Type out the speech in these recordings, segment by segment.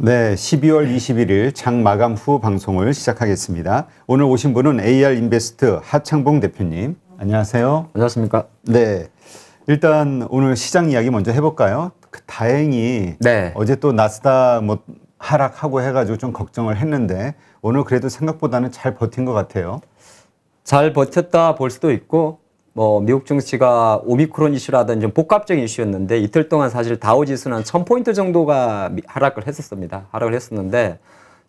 네, 12월 21일 장 마감 후 방송을 시작하겠습니다. 오늘 오신 분은 AR 인베스트 하창봉 대표님. 안녕하세요. 안녕하십니까? 네. 일단 오늘 시장 이야기 먼저 해볼까요? 그 다행히 네. 어제 또 나스닥 뭐 하락하고 해가지고 좀 걱정을 했는데 오늘 그래도 생각보다는 잘 버틴 것 같아요. 잘 버텼다 볼 수도 있고 뭐 미국 증시가 오미크론 이슈라든 좀 복합적인 이슈였는데 이틀 동안 사실 다우 지수는 1000포인트 정도가 하락을 했었습니다. 하락을 했었는데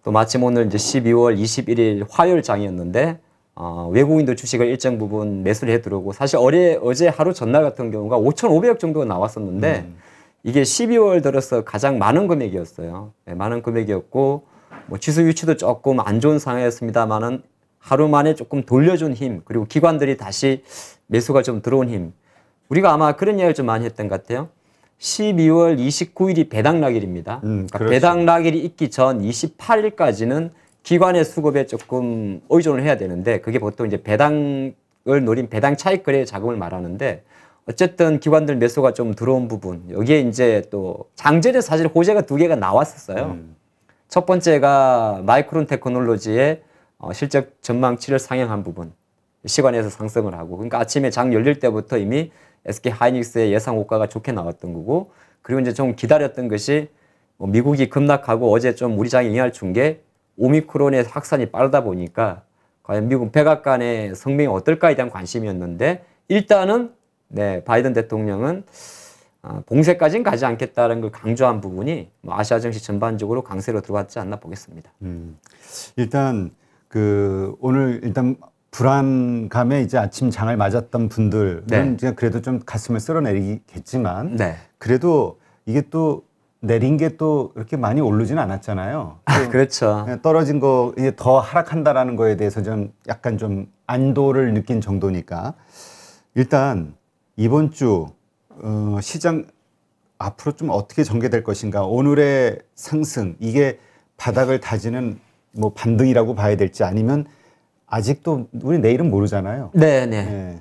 또 마침 오늘 이제 12월 21일 화요일 장이었는데 어, 외국인도 주식을 일정 부분 매수를 해 들어오고 사실 어제, 어제 하루 전날 같은 경우가 5,500억 정도 나왔었는데 음. 이게 12월 들어서 가장 많은 금액이었어요. 네, 많은 금액이었고 뭐 지수 유치도 조금 안 좋은 상황이었습니다만은 하루 만에 조금 돌려준 힘, 그리고 기관들이 다시 매수가 좀 들어온 힘. 우리가 아마 그런 이야기를 좀 많이 했던 것 같아요. 12월 29일이 배당락일입니다. 음, 그러니까 그렇죠. 배당락일이 있기 전 28일까지는 기관의 수급에 조금 의존을 해야 되는데 그게 보통 이제 배당을 노린 배당 차익 거래 자금을 말하는데 어쨌든 기관들 매수가 좀 들어온 부분 여기에 이제 또 장전에 사실 호재가 두 개가 나왔었어요. 음. 첫 번째가 마이크론 테크놀로지의 어, 실적 전망치를 상향한 부분 시간에서 상승을 하고 그러니까 아침에 장 열릴 때부터 이미 SK 하이닉스의 예상 호가가 좋게 나왔던 거고 그리고 이제 좀 기다렸던 것이 뭐 미국이 급락하고 어제 좀 우리 장이이향을준게 오미크론의 확산이 빠르다 보니까 과연 미국 백악관의 성명이 어떨까에 대한 관심이었는데 일단은 네 바이든 대통령은 아, 봉쇄까지는 가지 않겠다는 걸 강조한 부분이 뭐 아시아 정시 전반적으로 강세로 들어왔지 않나 보겠습니다. 음, 일단 그 오늘 일단 불안감에 이제 아침 장을 맞았던 분들은 네. 그 그래도 좀 가슴을 쓸어내리겠지만 네. 그래도 이게 또 내린 게 또 이렇게 많이 오르지는 않았잖아요. 아, 그렇죠. 예, 떨어진 거 이제 더 하락한다라는 거에 대해서 좀 약간 좀 안도를 느낀 정도니까 일단 이번 주 어, 시장 앞으로 좀 어떻게 전개될 것인가 오늘의 상승 이게 바닥을 다지는 뭐 반등이라고 봐야 될지 아니면 아직도 우리 내일은 모르잖아요. 네, 네. 네.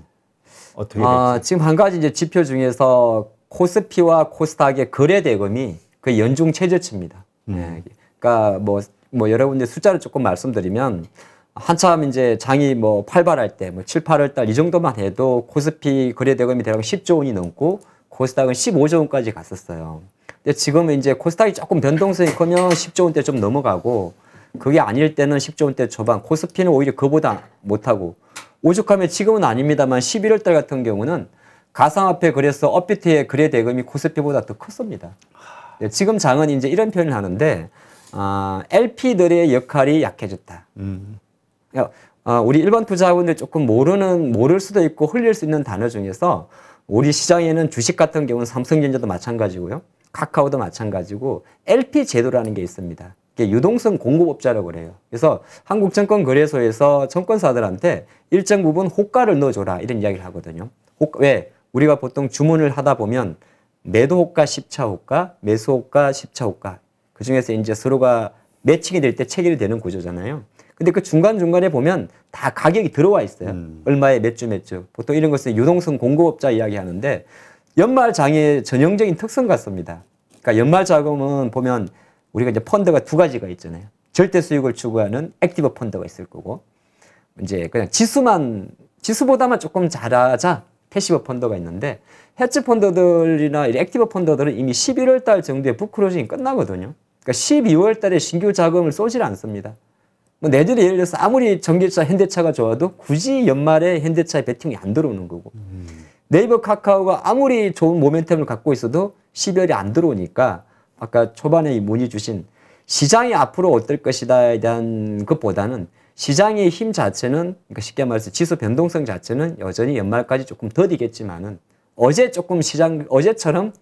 어떻게 아, 될지. 아, 지금 한 가지 이제 지표 중에서 코스피와 코스닥의 거래 대금이 그 연중 최저치입니다. 음. 네. 그러니까 뭐, 뭐 여러 분들 숫자를 조금 말씀드리면 한참 이제 장이 뭐 팔발할 때뭐 7, 8월 달 이 정도만 해도 코스피 거래 대금이 대략 10조 원이 넘고 코스닥은 15조 원까지 갔었어요. 근데 지금은 이제 코스닥이 조금 변동성이 크면 10조 원대 좀 넘어가고 그게 아닐 때는 10조원대 초반, 코스피는 그 오히려 그보다 못하고 오죽하면 지금은 아닙니다만 11월 달 같은 경우는 가상화폐 그래서 업비트의 거래 대금이 코스피보다 그 더 컸습니다. 예, 지금 장은 이제 이런 표현을 하는데 어, 아, LP들의 역할이 약해졌다. 음. 어, 어 우리 일반 투자자분들 조금 모르는 모를 수도 있고 흘릴 수 있는 단어 중에서 우리 시장에는 주식 같은 경우는 삼성전자도 마찬가지고요. 카카오도 마찬가지고 LP 제도라는 게 있습니다. 유동성 공급업자라고 그래요. 그래서 한국증권거래소에서 증권사들한테 일정 부분 호가를 넣어줘라 이런 이야기를 하거든요. 호가, 왜? 우리가 보통 주문을 하다 보면 매도 호가 10차 호가, 매수 호가 10차 호가 그 중에서 이제 서로가 매칭이 될 때 체결이 되는 구조잖아요. 근데 그 중간중간에 보면 다 가격이 들어와 있어요. 음. 얼마에 몇 주 몇 주. 보통 이런 것을 유동성 공급업자 이야기하는데 연말 장의 전형적인 특성 같습니다. 그러니까 연말 자금은 보면 우리가 이제 펀드가 두 가지가 있잖아요. 절대 수익을 추구하는 액티브 펀드가 있을 거고 이제 그냥 지수만 지수보다만 조금 잘하자 패시브 펀드가 있는데 헤지 펀드들이나 액티브 펀드들은 이미 11월 달 정도에 부크로징이 끝나거든요. 그러니까 12월 달에 신규 자금을 쏘질 않습니다. 뭐 내들이 예를 들어서 아무리 전기차, 현대차가 좋아도 굳이 연말에 현대차에 베팅이 안 들어오는 거고 음. 네이버 카카오가 아무리 좋은 모멘텀을 갖고 있어도 12월이 안 들어오니까 아까 초반에 문의 주신 시장이 앞으로 어떨 것이다에 대한 것보다는 시장의 힘 자체는 그러니까 쉽게 말해서 지수 변동성 자체는 여전히 연말까지 조금 더디겠지만은 어제 조금 시장 어제처럼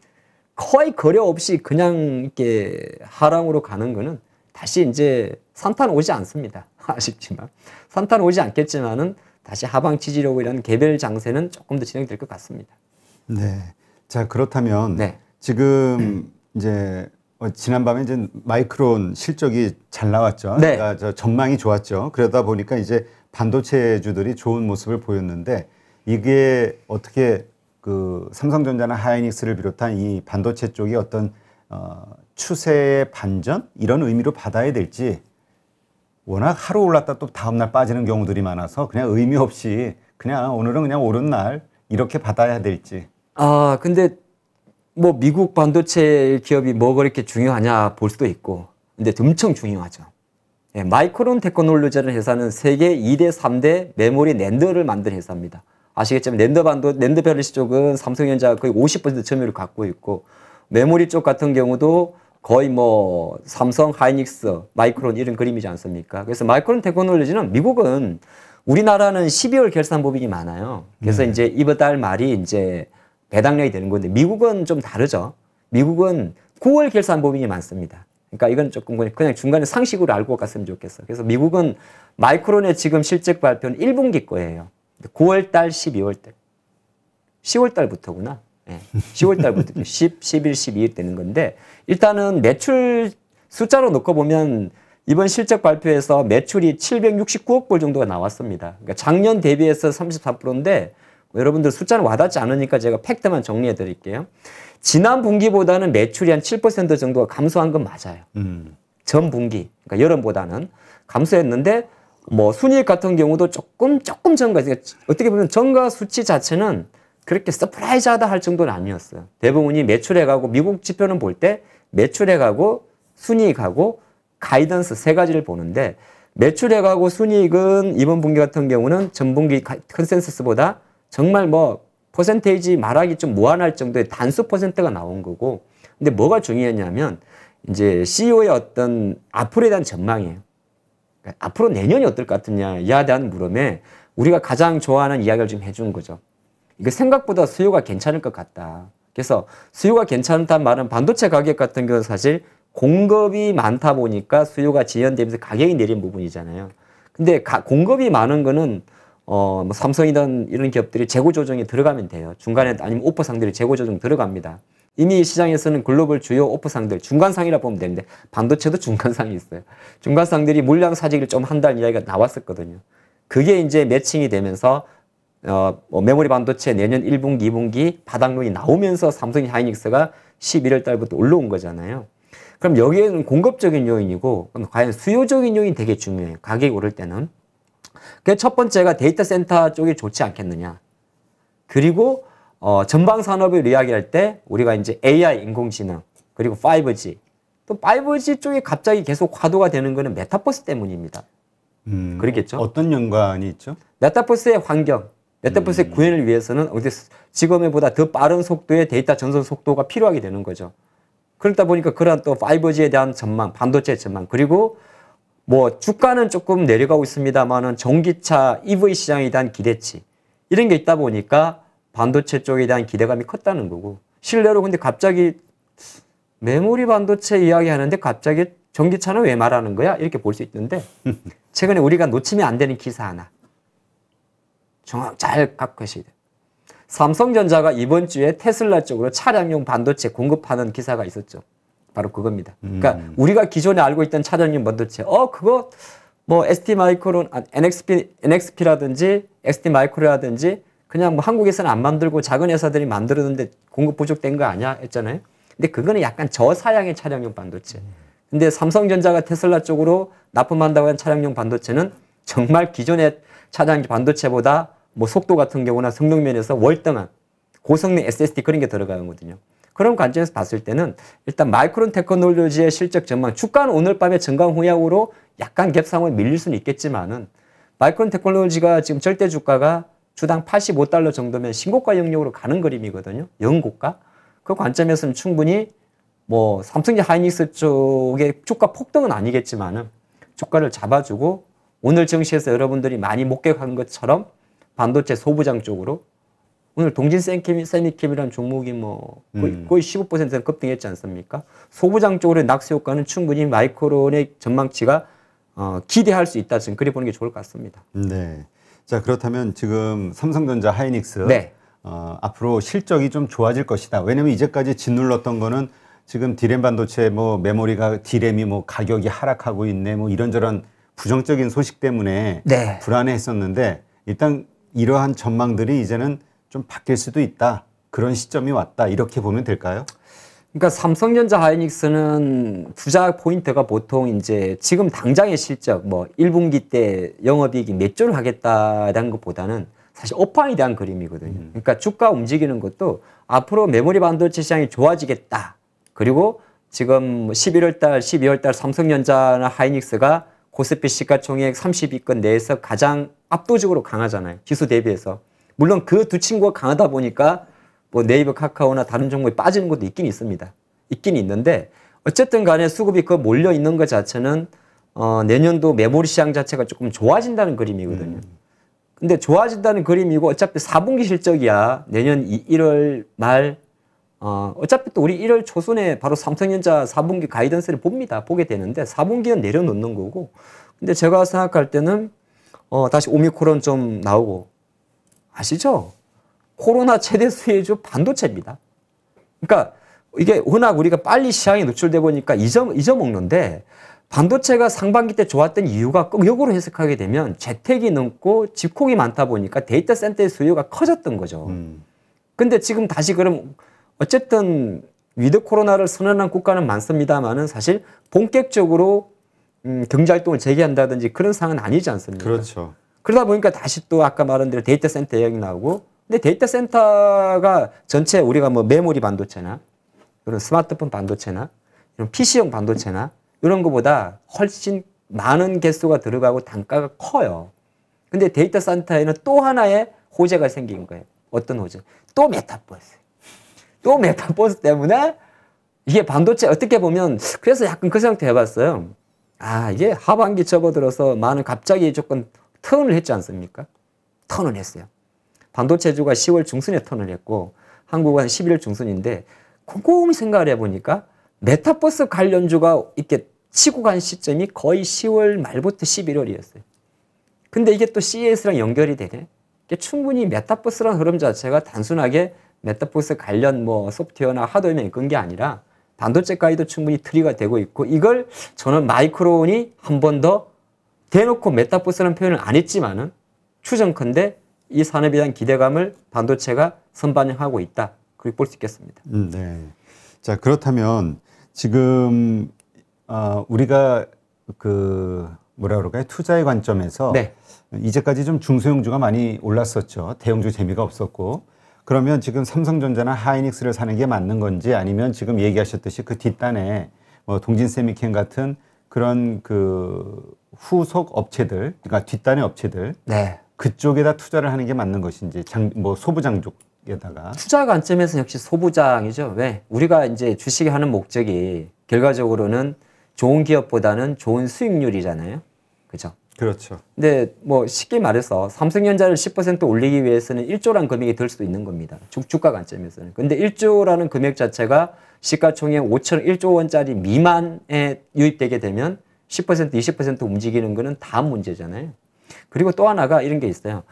거의 거려 없이 그냥 이렇게 하락으로 가는 거는 다시 이제 산탄 오지 않습니다. 아쉽지만 산탄 오지 않겠지만은 다시 하방 지지력이라 개별 장세는 조금 더 진행될 것 같습니다. 네. 자 그렇다면 네. 지금 이제 어, 지난밤에 이제 마이크론 실적이 잘 나왔죠. 네. 그러니까 저 전망이 좋았죠. 그러다 보니까 이제 반도체주들이 좋은 모습을 보였는데 이게 어떻게 그 삼성전자나 하이닉스를 비롯한 이 반도체 쪽이 어떤 어, 추세의 반전 이런 의미로 받아야 될지 워낙 하루 올랐다 또 다음날 빠지는 경우들이 많아서 그냥 의미 없이 그냥 오늘은 그냥 오른 날 이렇게 받아야 될지. 아 근데 뭐 미국 반도체 기업이 뭐가 그렇게 중요하냐 볼 수도 있고 근데 엄청 중요하죠. 예, 마이크론 테크놀로지라는 회사는 세계 2대, 3대 메모리 랜더를 만든 회사입니다. 아시겠지만 랜더 반도, 랜더 밸런스 쪽은 삼성전자가 거의 50% 점유율을 갖고 있고 메모리 쪽 같은 경우도 거의 뭐 삼성, 하이닉스, 마이크론 이런 그림이지 않습니까? 그래서 마이크론 테크놀로지는 미국은 우리나라는 12월 결산 법인이 많아요. 그래서 네. 이제 이번 달 말이 이제 배당량이 되는 건데 미국은 좀 다르죠. 미국은 9월 결산 법인이 많습니다. 그러니까 이건 조금 그냥 중간에 상식으로 알고 갔으면 좋겠어. 그래서 미국은 마이크론의 지금 실적 발표는 1분기 거예요. 9월 달, 12월 달. 10월 달부터구나. 네. 예. 10월 달부터 10, 11, 12일 되는 건데 일단은 매출 숫자로 놓고 보면 이번 실적 발표에서 매출이 769억 불 정도가 나왔습니다. 그러니까 작년 대비해서 3 4인데 뭐 여러분들 숫자는 와닿지 않으니까 제가 팩트만 정리해 드릴게요. 지난 분기보다는 매출이 한 7% 정도가 감소한 건 맞아요. 음. 전 분기, 그러니까 여름보다는 감소했는데 뭐 순이익 같은 경우도 조금 조금 증가. 그러니까 어떻게 보면 증가 수치 자체는 그렇게 서프라이즈하다 할 정도는 아니었어요. 대부분이 매출액하고 미국 지표는 볼 때 매출액하고 순이익하고 가이던스 세 가지를 보는데 매출액하고 순이익은 이번 분기 같은 경우는 전분기 컨센서스보다 정말 뭐 퍼센테이지 말하기 좀 무한할 정도의 단수 퍼센트가 나온 거고 근데 뭐가 중요했냐면 이제 CEO의 어떤 앞으로에 대한 전망이에요. 그러니까 앞으로 내년이 어떨 것 같으냐에 이 대한 물음에 우리가 가장 좋아하는 이야기를 좀 해준 거죠. 이거 생각보다 수요가 괜찮을 것 같다. 그래서 수요가 괜찮다는 말은 반도체 가격 같은 경우는 사실 공급이 많다 보니까 수요가 지연되면서 가격이 내린 부분이잖아요. 근데 가, 공급이 많은 거는 어, 뭐 삼성이든 이런 기업들이 재고 조정에 들어가면 돼요. 중간에 아니면 오퍼상들이 재고 조정 들어갑니다. 이미 시장에서는 글로벌 주요 오퍼상들, 중간상이라 보면 되는데 반도체도 중간상이 있어요. 중간상들이 물량 사직을 좀 한다는 이야기가 나왔었거든요. 그게 이제 매칭이 되면서 어, 뭐 메모리 반도체 내년 1분기, 2분기 바닥론이 나오면서 삼성 이 하이닉스가 11월 달부터 올라온 거잖아요. 그럼 여기에는 공급적인 요인이고 과연 수요적인 요인이 되게 중요해요. 가격이 오를 때는. 그첫 번째가 데이터 센터 쪽이 좋지 않겠느냐. 그리고 어, 전방 산업을 이야기할 때 우리가 이제 AI 인공지능 그리고 5G 또 5G 쪽이 갑자기 계속 과도가 되는 것은 메타버스 때문입니다. 음, 그렇겠죠. 어떤 연관이 있죠? 메타버스의 환경, 메타버스의 음. 구현을 위해서는 어디 지금의 보다 더 빠른 속도의 데이터 전송 속도가 필요하게 되는 거죠. 그러다 보니까 그러한 또 5G에 대한 전망, 반도체 전망, 그리고 뭐 주가는 조금 내려가고 있습니다만은 전기차 EV 시장에 대한 기대치 이런 게 있다 보니까 반도체 쪽에 대한 기대감이 컸다는 거고 실례로 근데 갑자기 메모리 반도체 이야기하는데 갑자기 전기차는 왜 말하는 거야? 이렇게 볼 수 있는데 최근에 우리가 놓치면 안 되는 기사 하나 정확 잘 갖고 계셔야 돼요. 삼성전자가 이번 주에 테슬라 쪽으로 차량용 반도체 공급하는 기사가 있었죠. 바로 그겁니다. 음. 그러니까 우리가 기존에 알고 있던 차량이 뭔도체, 어, 그거 뭐 ST 마이크론, 아, NXP, NXP라든지 ST 마이크로라든지 그냥 뭐 한국에서는 안 만들고 작은 회사들이 만들었는데 공급 부족된 거 아니야? 했잖아요. 근데 그거는 약간 저사양의 차량용 반도체. 근데 삼성전자가 테슬라 쪽으로 납품한다고 한 차량용 반도체는 정말 기존의 차량 반도체보다 뭐 속도 같은 경우나 성능 면에서 월등한 고성능 SSD 그런 게 들어가거든요. 그런 관점에서 봤을 때는 일단 마이크론 테크놀로지의 실적 전망, 주가는 오늘 밤에 증강 후약으로 약간 갭상을 밀릴 수는 있겠지만은 마이크론 테크놀로지가 지금 절대 주가가 주당 85달러 정도면 신고가 영역으로 가는 그림이거든요. 영고가. 그 관점에서는 충분히 뭐 삼성의 하이닉스 쪽의 주가 폭등은 아니겠지만은 주가를 잡아주고 오늘 증시에서 여러분들이 많이 목격한 것처럼 반도체 소부장 쪽으로 오늘 동진 세미캠이라는 종목이 뭐 거의, 음. 거의 15%는 급등했지 않습니까? 소부장 쪽으로의 낙수 효과는 충분히 마이크론의 전망치가 어, 기대할 수 있다 지금 그래 보는 게 좋을 것 같습니다. 네. 자 그렇다면 지금 삼성전자, 하이닉스 네. 어, 앞으로 실적이 좀 좋아질 것이다. 왜냐면 이제까지 짓눌렀던 거는 지금 디램 반도체 뭐 메모리가 디램이 뭐 가격이 하락하고 있네 뭐 이런저런 부정적인 소식 때문에 네. 불안해했었는데 일단 이러한 전망들이 이제는 좀 바뀔 수도 있다. 그런 시점이 왔다. 이렇게 보면 될까요? 그러니까 삼성전자 하이닉스는 투자 포인트가 보통 이제 지금 당장의 실적 뭐 1분기 때 영업이익이 몇 조를 하겠다라는 것보다는 사실 업황에 대한 그림이거든요. 음. 그러니까 주가 움직이는 것도 앞으로 메모리 반도체 시장이 좋아지겠다. 그리고 지금 11월 뭐 달, 12월 달 삼성전자나 하이닉스가 코스피 시가총액 30위권 내에서 가장 압도적으로 강하잖아요. 지수 대비해서. 물론 그 두 친구가 강하다 보니까 뭐 네이버 카카오나 다른 종목에 빠지는 것도 있긴 있습니다. 있긴 있는데 어쨌든 간에 수급이 그 몰려 있는 것 자체는 어, 내년도 메모리 시장 자체가 조금 좋아진다는 그림이거든요. 음. 근데 좋아진다는 그림이고 어차피 4분기 실적이야. 내년 1월 말 어, 어차피 또 우리 1월 초순에 바로 삼성전자 4분기 가이던스를 봅니다. 보게 되는데 4분기는 내려놓는 거고. 근데 제가 생각할 때는 어, 다시 오미크론 좀 나오고 아시죠? 코로나 최대 수혜주 반도체입니다. 그러니까 이게 워낙 우리가 빨리 시장에 노출돼 보니까 잊어, 잊어먹는데 반도체가 상반기 때 좋았던 이유가 꼭 역으로 해석하게 되면 재택이 넘고 집콕이 많다 보니까 데이터 센터의 수요가 커졌던 거죠. 음. 근데 지금 다시 그럼 어쨌든 위드 코로나를 선언한 국가는 많습니다만은 사실 본격적으로 음, 경제 활동을 재개한다든지 그런 상황은 아니지 않습니까? 그렇죠. 그러다 보니까 다시 또 아까 말한 대로 데이터 센터 얘기 나오고 근데 데이터 센터가 전체 우리가 뭐 메모리 반도체나 이런 스마트폰 반도체나 이런 PC용 반도체나 이런 것보다 훨씬 많은 개수가 들어가고 단가가 커요. 근데 데이터 센터에는 또 하나의 호재가 생긴 거예요. 어떤 호재? 또 메타버스. 또 메타버스 때문에 이게 반도체 어떻게 보면 그래서 약간 그 생각도 해봤어요. 아 이게 하반기 접어들어서 많은 갑자기 조금 턴을 했지 않습니까? 턴을 했어요. 반도체주가 10월 중순에 턴을 했고 한국은 11월 중순인데 꼼꼼히 생각을 해보니까 메타버스 관련주가 이렇게 치고 간 시점이 거의 10월 말부터 11월이었어요. 근데 이게 또 CES랑 연결이 되네. 충분히 메타버스라는 흐름 자체가 단순하게 메타버스 관련 뭐 소프트웨어나 하드웨어만 끈게 아니라 반도체까지도 충분히 트리가 되고 있고 이걸 저는 마이크론이 한번더 대놓고 메타버스라는 표현을 안 했지만은 추정컨대 이 산업에 대한 기대감을 반도체가 선반영하고 있다. 그렇게 볼 수 있겠습니다. 음, 네. 자, 그렇다면 지금 어, 우리가 그 뭐라 그럴까요? 투자의 관점에서 네. 이제까지 좀 중소형주가 많이 올랐었죠. 대형주 재미가 없었고. 그러면 지금 삼성전자나 하이닉스를 사는 게 맞는 건지 아니면 지금 얘기하셨듯이 그 뒷단에 뭐 동진 세미켄 같은 그런 그 후속 업체들, 그러니까 뒷단의 업체들, 네. 그쪽에다 투자를 하는 게 맞는 것인지, 장, 뭐 소부장 쪽에다가. 투자 관점에서 역시 소부장이죠. 왜? 우리가 이제 주식 하는 목적이 결과적으로는 좋은 기업보다는 좋은 수익률이잖아요. 그죠? 그렇죠. 근데 뭐 쉽게 말해서 삼성전자를 10% 올리기 위해서는 1조란 금액이 들 수도 있는 겁니다. 주가 관점에서는. 근데 1조라는 금액 자체가 시가총액 5천 1조 원짜리 미만에 유입되게 되면 10% 20% 움직이는 거는 다 문제잖아요. 그리고 또 하나가 이런 게 있어요.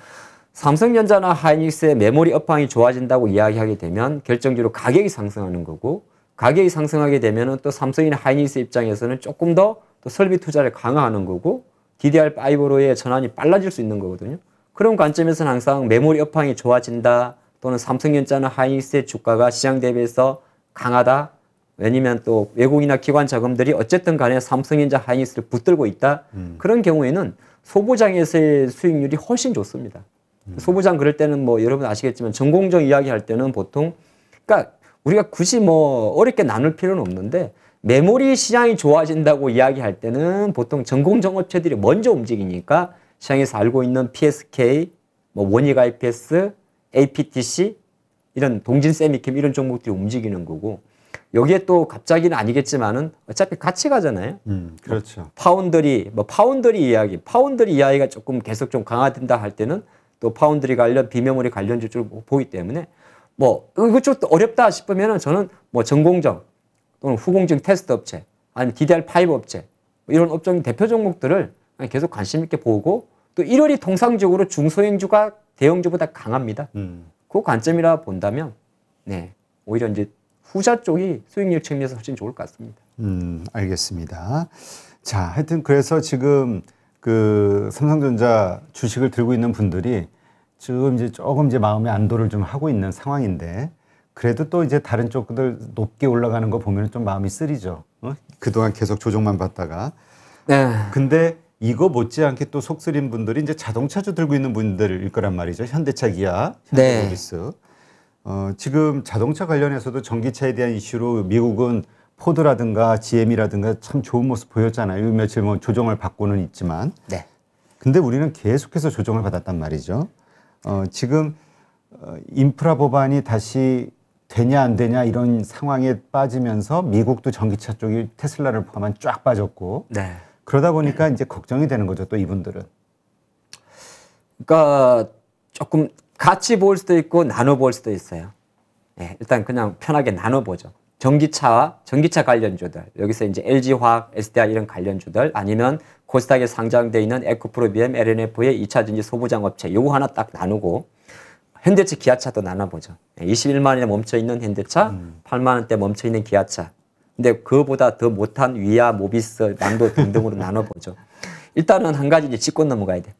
삼성전자나 하이닉스의 메모리 업황이 좋아진다고 이야기하게 되면 결정적으로 가격이 상승하는 거고 가격이 상승하게 되면 또 삼성이나 하이닉스 입장에서는 조금 더 또 설비 투자를 강화하는 거고 DDR5로의 전환이 빨라질 수 있는 거거든요. 그런 관점에서는 항상 메모리 업황이 좋아진다 또는 삼성전자나 하이닉스의 주가가 시장 대비해서 강하다 왜냐면 또 외국이나 기관 자금들이 어쨌든 간에 삼성전자 하이닉스를 붙들고 있다. 음. 그런 경우에는 소부장에서의 수익률이 훨씬 좋습니다. 음. 소부장 그럴 때는 뭐 여러분 아시겠지만 전공정 이야기할 때는 보통 그러니까 우리가 굳이 뭐 어렵게 나눌 필요는 없는데 메모리 시장이 좋아진다고 이야기할 때는 보통 전공정 업체들이 먼저 움직이니까 시장에서 알고 있는 PSK, 뭐 원익 IPS, APTC 이런 동진 세미캠 이런 종목들이 움직이는 거고 여기에 또 갑자기는 아니겠지만은 어차피 같이 가잖아요. 음, 그렇죠. 뭐 파운드리, 뭐 파운드리 이야기, 파운드리 이야기가 조금 계속 좀 강화된다 할 때는 또 파운드리 관련 비메모리 관련 주제를 뭐 보기 때문에 뭐 이거 좀 어렵다 싶으면은 저는 뭐 전공정 또는 후공정 테스트 업체 아니면 DDR5 업체 뭐 이런 업종 대표 종목들을 계속 관심 있게 보고 또 1월이 통상적으로 중소형주가 대형주보다 강합니다. 음. 그 관점이라 본다면 네 오히려 이제 후자 쪽이 수익률 측면에서 훨씬 좋을 것 같습니다. 음, 알겠습니다. 자, 하여튼 그래서 지금 그 삼성전자 주식을 들고 있는 분들이 지금 이제 조금 이제 마음의 안도를 좀 하고 있는 상황인데 그래도 또 이제 다른 쪽들 높게 올라가는 거 보면 좀 마음이 쓰리죠. 어? 그동안 계속 조정만 받다가. 네. 근데 이거 못지않게 또 속쓰린 분들이 이제 자동차주 들고 있는 분들일 거란 말이죠. 현대차 기아, 현대모비스. 네. 어, 지금 자동차 관련해서도 전기차에 대한 이슈로 미국은 포드라든가 GM이라든가 참 좋은 모습 보였잖아요. 요 며칠 뭐 조정을 받고는 있지만. 네. 근데 우리는 계속해서 조정을 받았단 말이죠. 어, 지금 어, 인프라 법안이 다시 되냐 안 되냐 이런 상황에 빠지면서 미국도 전기차 쪽이 테슬라를 포함한 쫙 빠졌고 네. 그러다 보니까 이제 걱정이 되는 거죠 또 이분들은. 그러니까 조금 같이 볼 수도 있고 나눠 볼 수도 있어요. 예, 일단 그냥 편하게 나눠 보죠. 전기차와 전기차 관련주들 여기서 이제 LG화학, SDI 이런 관련주들 아니면 코스닥에 상장돼 있는 에코프로비엠, LNF의 2차전지 소부장업체 요거 하나 딱 나누고 현대차, 기아차도 나눠보죠. 21만 예, 원에 멈춰 있는 현대차, 음. 8만 원대 멈춰 있는 기아차. 근데 그보다 더 못한 위아, 모비스, 남도 등등으로 나눠보죠. 일단은 한 가지 이제 짚고 넘어가야 돼.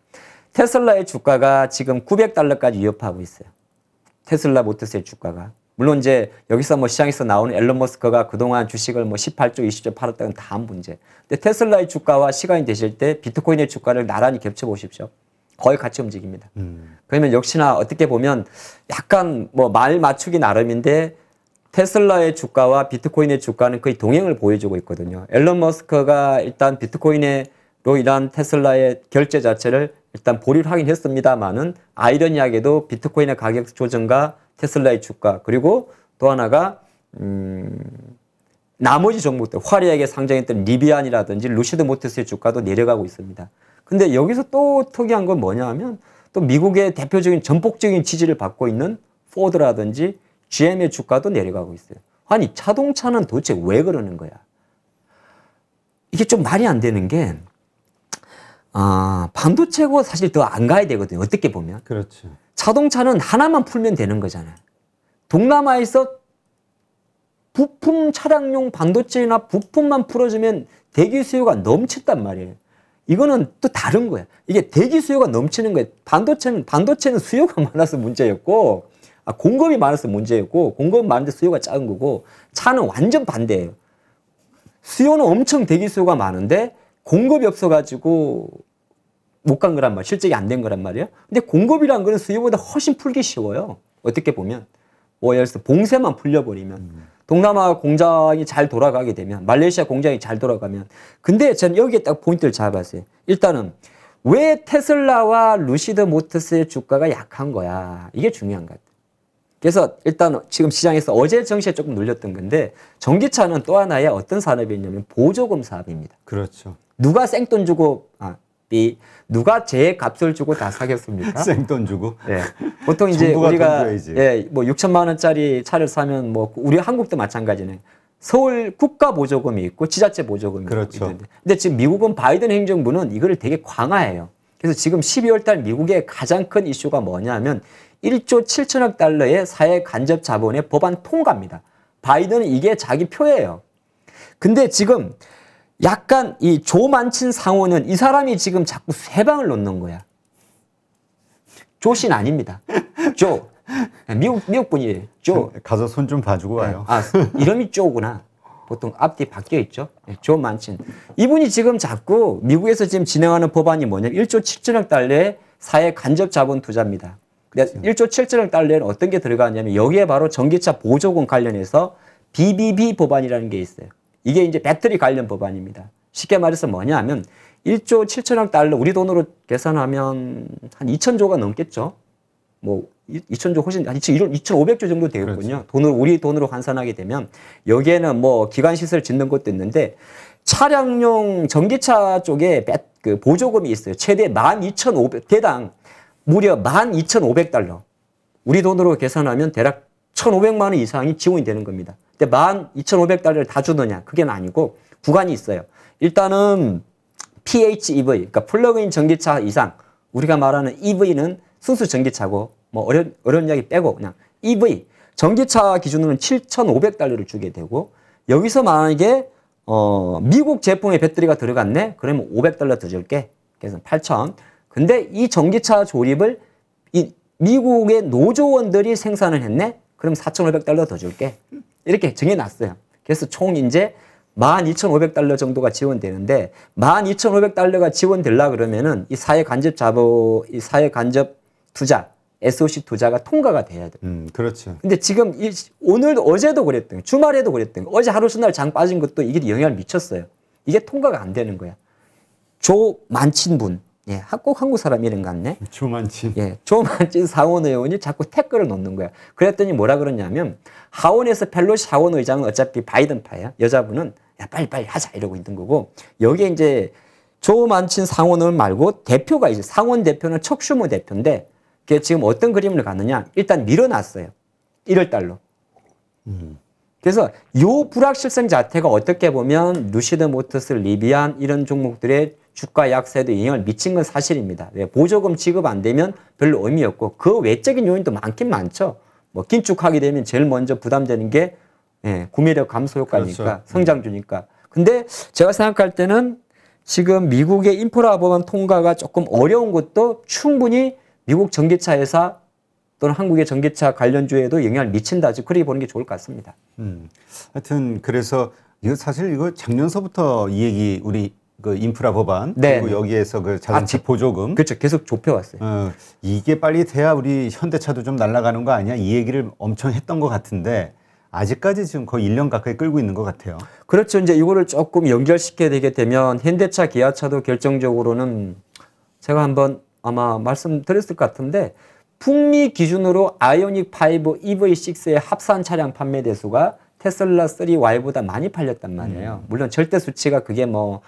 테슬라의 주가가 지금 900달러까지 위협하고 있어요. 테슬라 모터스의 주가가. 물론 이제 여기서 뭐 시장에서 나오는 앨런 머스크가 그동안 주식을 뭐 18조, 20조 팔았다는 다음 문제. 근데 테슬라의 주가와 시간이 되실 때 비트코인의 주가를 나란히 겹쳐 보십시오. 거의 같이 움직입니다. 음. 그러면 역시나 어떻게 보면 약간 뭐 말 맞추기 나름인데 테슬라의 주가와 비트코인의 주가는 거의 동행을 보여주고 있거든요. 앨런 머스크가 일단 비트코인으로 인한 테슬라의 결제 자체를 일단 보류를 하긴 했습니다만은 아이러니하게도 비트코인의 가격 조정과 테슬라의 주가 그리고 또 하나가 음 나머지 종목들 화려하게 상장했던 리비안이라든지 루시드 모테스의 주가도 내려가고 있습니다. 근데 여기서 또 특이한 건 뭐냐 하면 또 미국의 대표적인 전폭적인 지지를 받고 있는 포드라든지 GM의 주가도 내려가고 있어요. 아니 자동차는 도대체 왜 그러는 거야? 이게 좀 말이 안 되는 게 아, 반도체고 사실 더 안 가야 되거든요. 어떻게 보면. 그렇죠. 자동차는 하나만 풀면 되는 거잖아요. 동남아에서 부품 차량용 반도체나 부품만 풀어주면 대기 수요가 넘친단 말이에요. 이거는 또 다른 거야. 이게 대기 수요가 넘치는 거예 반도체는 반도체는 수요가 많아서 문제였고 아, 공급이 많아서 문제였고 공급 많은데 수요가 작은 거고 차는 완전 반대예요. 수요는 엄청 대기 수요가 많은데 공급이 없어가지고 못 간 거란 말, 이야 실적이 안 된 거란 말이야요 근데 공급이란 거는 수요보다 훨씬 풀기 쉬워요. 어떻게 보면. 뭐 예를 들어서 봉쇄만 풀려버리면. 음. 동남아 공장이 잘 돌아가게 되면, 말레이시아 공장이 잘 돌아가면. 근데 전 여기에 딱 포인트를 잡았어요. 일단은 왜 테슬라와 루시드 모터스의 주가가 약한 거야. 이게 중요한 것 같아요. 그래서 일단 지금 시장에서 어제 정시에 조금 눌렸던 건데 전기차는 또 하나의 어떤 산업이냐면 있 보조금 사업입니다. 그렇죠. 누가 생돈 주고 아, B 누가 제 값을 주고 다 사겠습니까? 생돈 주고. 예. 보통 이제 우리가 예, 뭐 6천만 원짜리 차를 사면 뭐 우리 한국도 마찬가지네. 서울 국가 보조금이 있고 지자체 보조금이 그렇죠. 있는데 근데 지금 미국은 바이든 행정부는 이거를 되게 강화해요. 그래서 지금 12월 달 미국의 가장 큰 이슈가 뭐냐면 1조 7천억 달러의 사회 간접 자본의 법안 통과입니다. 바이든은 이게 자기 표예요. 근데 지금 약간 이 조만친 상호는 이 사람이 지금 자꾸 세방을 놓는 거야. 조신 아닙니다. 조. 네, 미국, 미국 분이에요. 조. 가서 손 좀 봐주고 네. 와요. 아, 이름이 조구나. 보통 앞뒤 바뀌어 있죠. 네, 조 만친. 이분이 지금 자꾸 미국에서 지금 진행하는 법안이 뭐냐면 1조 7천억 달러의 사회 간접 자본 투자입니다. 근데 그렇죠. 1조 7천억 달러에는 어떤 게 들어가냐면 여기에 바로 전기차 보조금 관련해서 BBB 법안이라는 게 있어요. 이게 이제 배터리 관련 법안입니다. 쉽게 말해서 뭐냐 하면 1조 7천억 달러 우리 돈으로 계산하면 한 2천조가 넘겠죠. 뭐 2천조 훨씬 한 2,500조 정도 되겠군요. 그렇지. 돈을 우리 돈으로 환산하게 되면 여기에는 뭐 기관 시설 짓는 것도 있는데 차량용 전기차 쪽에 그 보조금이 있어요. 최대 12,500 대당 무려 12,500달러. 우리 돈으로 계산하면 대략 1,500만 원 이상이 지원이 되는 겁니다. 근데 12,500달러를 다 주느냐? 그게 아니고 구간이 있어요. 일단은 PHEV, 그러니까 플러그인 전기차 이상 우리가 말하는 EV는 순수 전기차고 뭐 어려운, 어려운 이야기 빼고 그냥 EV, 전기차 기준으로는 7,500달러를 주게 되고 여기서 만약에 어, 미국 제품의 배터리가 들어갔네? 그러면 500달러 더 줄게. 그래서 8,000. 근데 이 전기차 조립을 이 미국의 노조원들이 생산을 했네? 그럼 4,500달러 더 줄게. 이렇게 정해놨어요. 그래서 총 이제 12,500달러 정도가 지원되는데 12,500달러가 지원될라 그러면은 이 사회 간접 자부이 사회 간접 투자 SOC 투자가 통과가 돼야 돼. 음, 그렇죠. 근데 지금 이 오늘 도 어제도 그랬던 주말에도 그랬던 어제 하루 순날 장 빠진 것도 이게 영향을 미쳤어요. 이게 통과가 안 되는 거야. 조 만친 분 예, 꼭 한국 사람 이름 같네. 조만진. 예, 조만진 상원 의원이 자꾸 태클을 놓는 거야. 그랬더니 뭐라 그러냐면 하원에서 펠로시 하원 의장은 어차피 바이든파야. 여자분은 야 빨리 빨리 하자 이러고 있는 거고 여기에 이제 조만친 상원 의원 말고 대표가 이제 상원 대표는 척슈모 대표인데 그게 지금 어떤 그림을 가느냐 일단 밀어놨어요. 1월 달로. 음. 그래서 요 불확실성 자체가 어떻게 보면 루시드 모터스, 리비안 이런 종목들의 주가 약세에도 영향을 미친 건 사실입니다. 보조금 지급 안 되면 별로 의미 없고 그 외적인 요인도 많긴 많죠. 뭐 긴축하게 되면 제일 먼저 부담되는 게 예, 구매력 감소 효과니까 그렇죠. 음. 성장주니까. 근데 제가 생각할 때는 지금 미국의 인프라 법안 통과가 조금 어려운 것도 충분히 미국 전기차 회사 또는 한국의 전기차 관련주에도 영향을 미친다. 즉 그렇게 보는 게 좋을 것 같습니다. 음, 하여튼 그래서 이거 사실 이거 작년서부터 이 얘기 우리 그 인프라 법안 네, 그리고 네. 여기에서 그 자동차 아, 보조금 그렇죠 계속 좁혀왔어요. 어, 이게 빨리 돼야 우리 현대차도 좀 날아가는 거 아니야? 이 얘기를 엄청 했던 것 같은데 아직까지 지금 거의 1년 가까이 끌고 있는 것 같아요. 그렇죠. 이제 이거를 조금 연결시켜야 되게 되면 현대차, 기아차도 결정적으로는 제가 한번 아마 말씀드렸을 것 같은데 북미 기준으로 아이오닉 5 EV6의 합산 차량 판매 대수가 테슬라 3Y보다 많이 팔렸단 말이에요. 음. 물론 절대 수치가 그게 뭐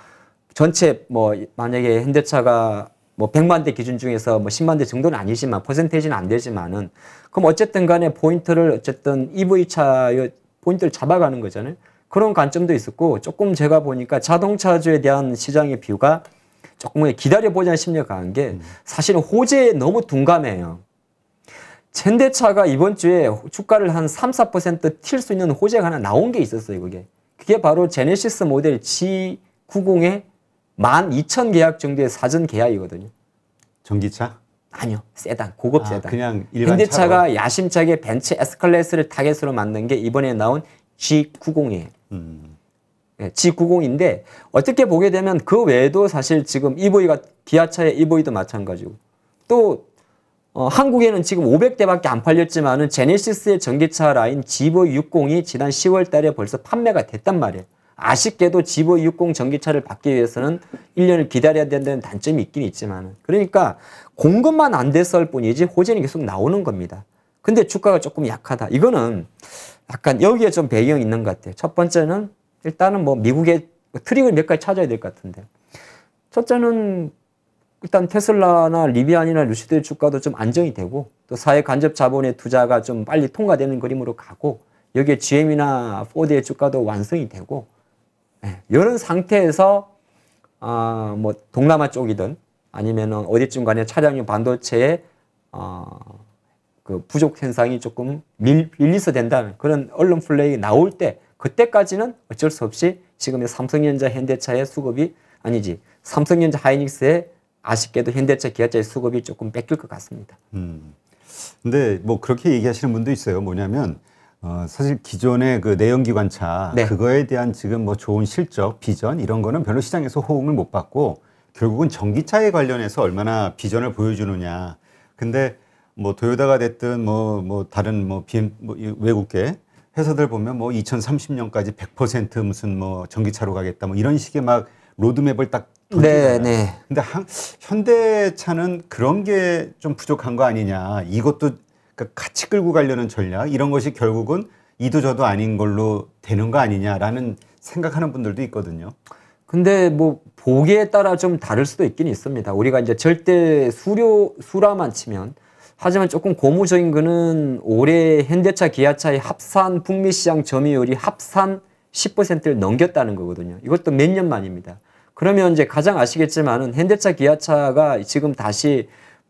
전체 뭐 만약에 현대차가 뭐 100만 대 기준 중에서 뭐 10만 대 정도는 아니지만 퍼센테이지는 안 되지만은 그럼 어쨌든 간에 포인트를 어쨌든 EV 차의 포인트를 잡아가는 거잖아요. 그런 관점도 있었고 조금 제가 보니까 자동차주에 대한 시장의 비유가 조금 기다려보자는 심리가 강한 게 음. 사실은 호재에 너무 둔감해요. 현대차가 이번 주에 주가를 한 3, 4%튈 수 있는 호재가 하나 나온 게 있었어요, 그게. 그게 바로 제네시스 모델 G90의 12,000 계약 정도의 사전 계약이거든요. 전기차? 아니요. 세단, 고급 아, 세단. 그냥 일반 현대차가 차로? 야심차게 벤츠 에스컬레스를 타겟으로 만든 게 이번에 나온 G90이에요. 음. 네, 예, G90인데 어떻게 보게 되면 그 외에도 사실 지금 EV가 기아차의 EV도 마찬가지고 또 어, 한국에는 지금 500대밖에 안 팔렸지만은 제네시스의 전기차 라인 GV60이 지난 10월 달에 벌써 판매가 됐단 말이에요. 아쉽게도 지보 60 전기차를 받기 위해서는 1년을 기다려야 된다는 단점이 있긴 있지만 그러니까 공급만 안 됐을 뿐이지 호재는 계속 나오는 겁니다. 근데 주가가 조금 약하다. 이거는 약간 여기에 좀 배경이 있는 것 같아요. 첫 번째는 일단은 뭐 미국의 트릭을 몇 가지 찾아야 될 것 같은데 첫째는 일단 테슬라나 리비안이나 루시드의 주가도 좀 안정이 되고 또 사회 간접 자본의 투자가 좀 빨리 통과되는 그림으로 가고 여기에 GM이나 포드의 주가도 완성이 되고 이런 예, 상태에서 어, 뭐 동남아 쪽이든 아니면 어디쯤 간에 차량용 반도체의 어, 그 부족 현상이 조금 밀, 리서 된다는 그런 언론 플레이 나올 때 그때까지는 어쩔 수 없이 지금의 삼성전자 현대차의 수급이 아니지 삼성전자 하이닉스의 아쉽게도 현대차 기아차의 수급이 조금 뺏길 것 같습니다. 음. 근데 뭐 그렇게 얘기하시는 분도 있어요. 뭐냐면 어, 사실 기존의 그 내연기관차 네. 그거에 대한 지금 뭐 좋은 실적, 비전 이런 거는 별로 시장에서 호응을 못 받고 결국은 전기차에 관련해서 얼마나 비전을 보여주느냐. 근데 뭐 도요다가 됐든 뭐뭐 뭐 다른 뭐, 비 m 뭐 외국계 회사들 보면 뭐 2030년까지 100% 무슨 뭐 전기차로 가겠다 뭐 이런 식의 막 로드맵을 딱 네, 네. 근데 한, 현대차는 그런 게 좀 부족한 거 아니냐. 이것도 그러니까 같이 끌고 가려는 전략 이런 것이 결국은 이도 저도 아닌 걸로 되는 거 아니냐라는 생각하는 분들도 있거든요. 근데 뭐 보기에 따라 좀 다를 수도 있긴 있습니다. 우리가 이제 절대 수료 수라만 치면 하지만 조금 고무적인 거는 올해 현대차 기아차의 합산 북미 시장 점유율이 합산 10%를 넘겼다는 거거든요. 이것도 몇 년 만입니다. 그러면 이제 가장 아시겠지만은 현대차 기아차가 지금 다시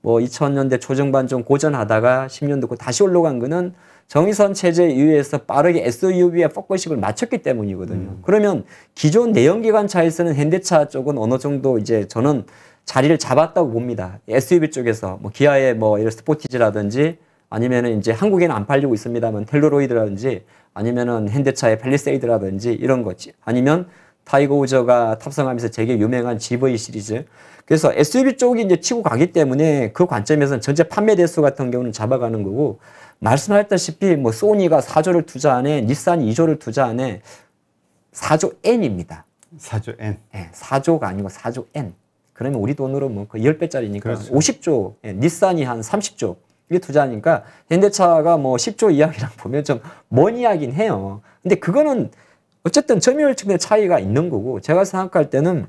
뭐 2000년대 초중반 좀 고전하다가 10년도 다시 올라간 거는 정의선 체제이후에서 빠르게 s u v 에 포커싱을 맞췄기 때문이거든요. 음. 그러면 기존 내연기관 차에 서는 현대차 쪽은 어느 정도 이제 저는 자리를 잡았다고 봅니다. SUV 쪽에서 뭐 기아의 뭐 이런 스포티지라든지 아니면은 이제 한국에는 안 팔리고 있습니다만 텔로로이드라든지 아니면은 현대차의 팰리세이드라든지 이런 거지 아니면 타이거 우저가 탑승하면서 제게 유명한 GV 시리즈. 그래서 SUV 쪽이 이제 치고 가기 때문에 그 관점에서는 전체 판매 대수 같은 경우는 잡아가는 거고 말씀하셨다시피 뭐 소니가 4조를 투자하네, 닛산이 2조를 투자하네. 4조 N입니다. 4조 N. 네, 예, 4조가 아니고 4조 N. 그러면 우리 돈으로 뭐 그 10배짜리니까 그렇죠. 50조, 예, 닛산이 한 30조 이게 투자니까 하 현대차가 뭐 10조 이야기랑 보면 좀 먼 이야기긴 해요. 근데 그거는 어쨌든 점유율측의 차이가 있는 거고 제가 생각할 때는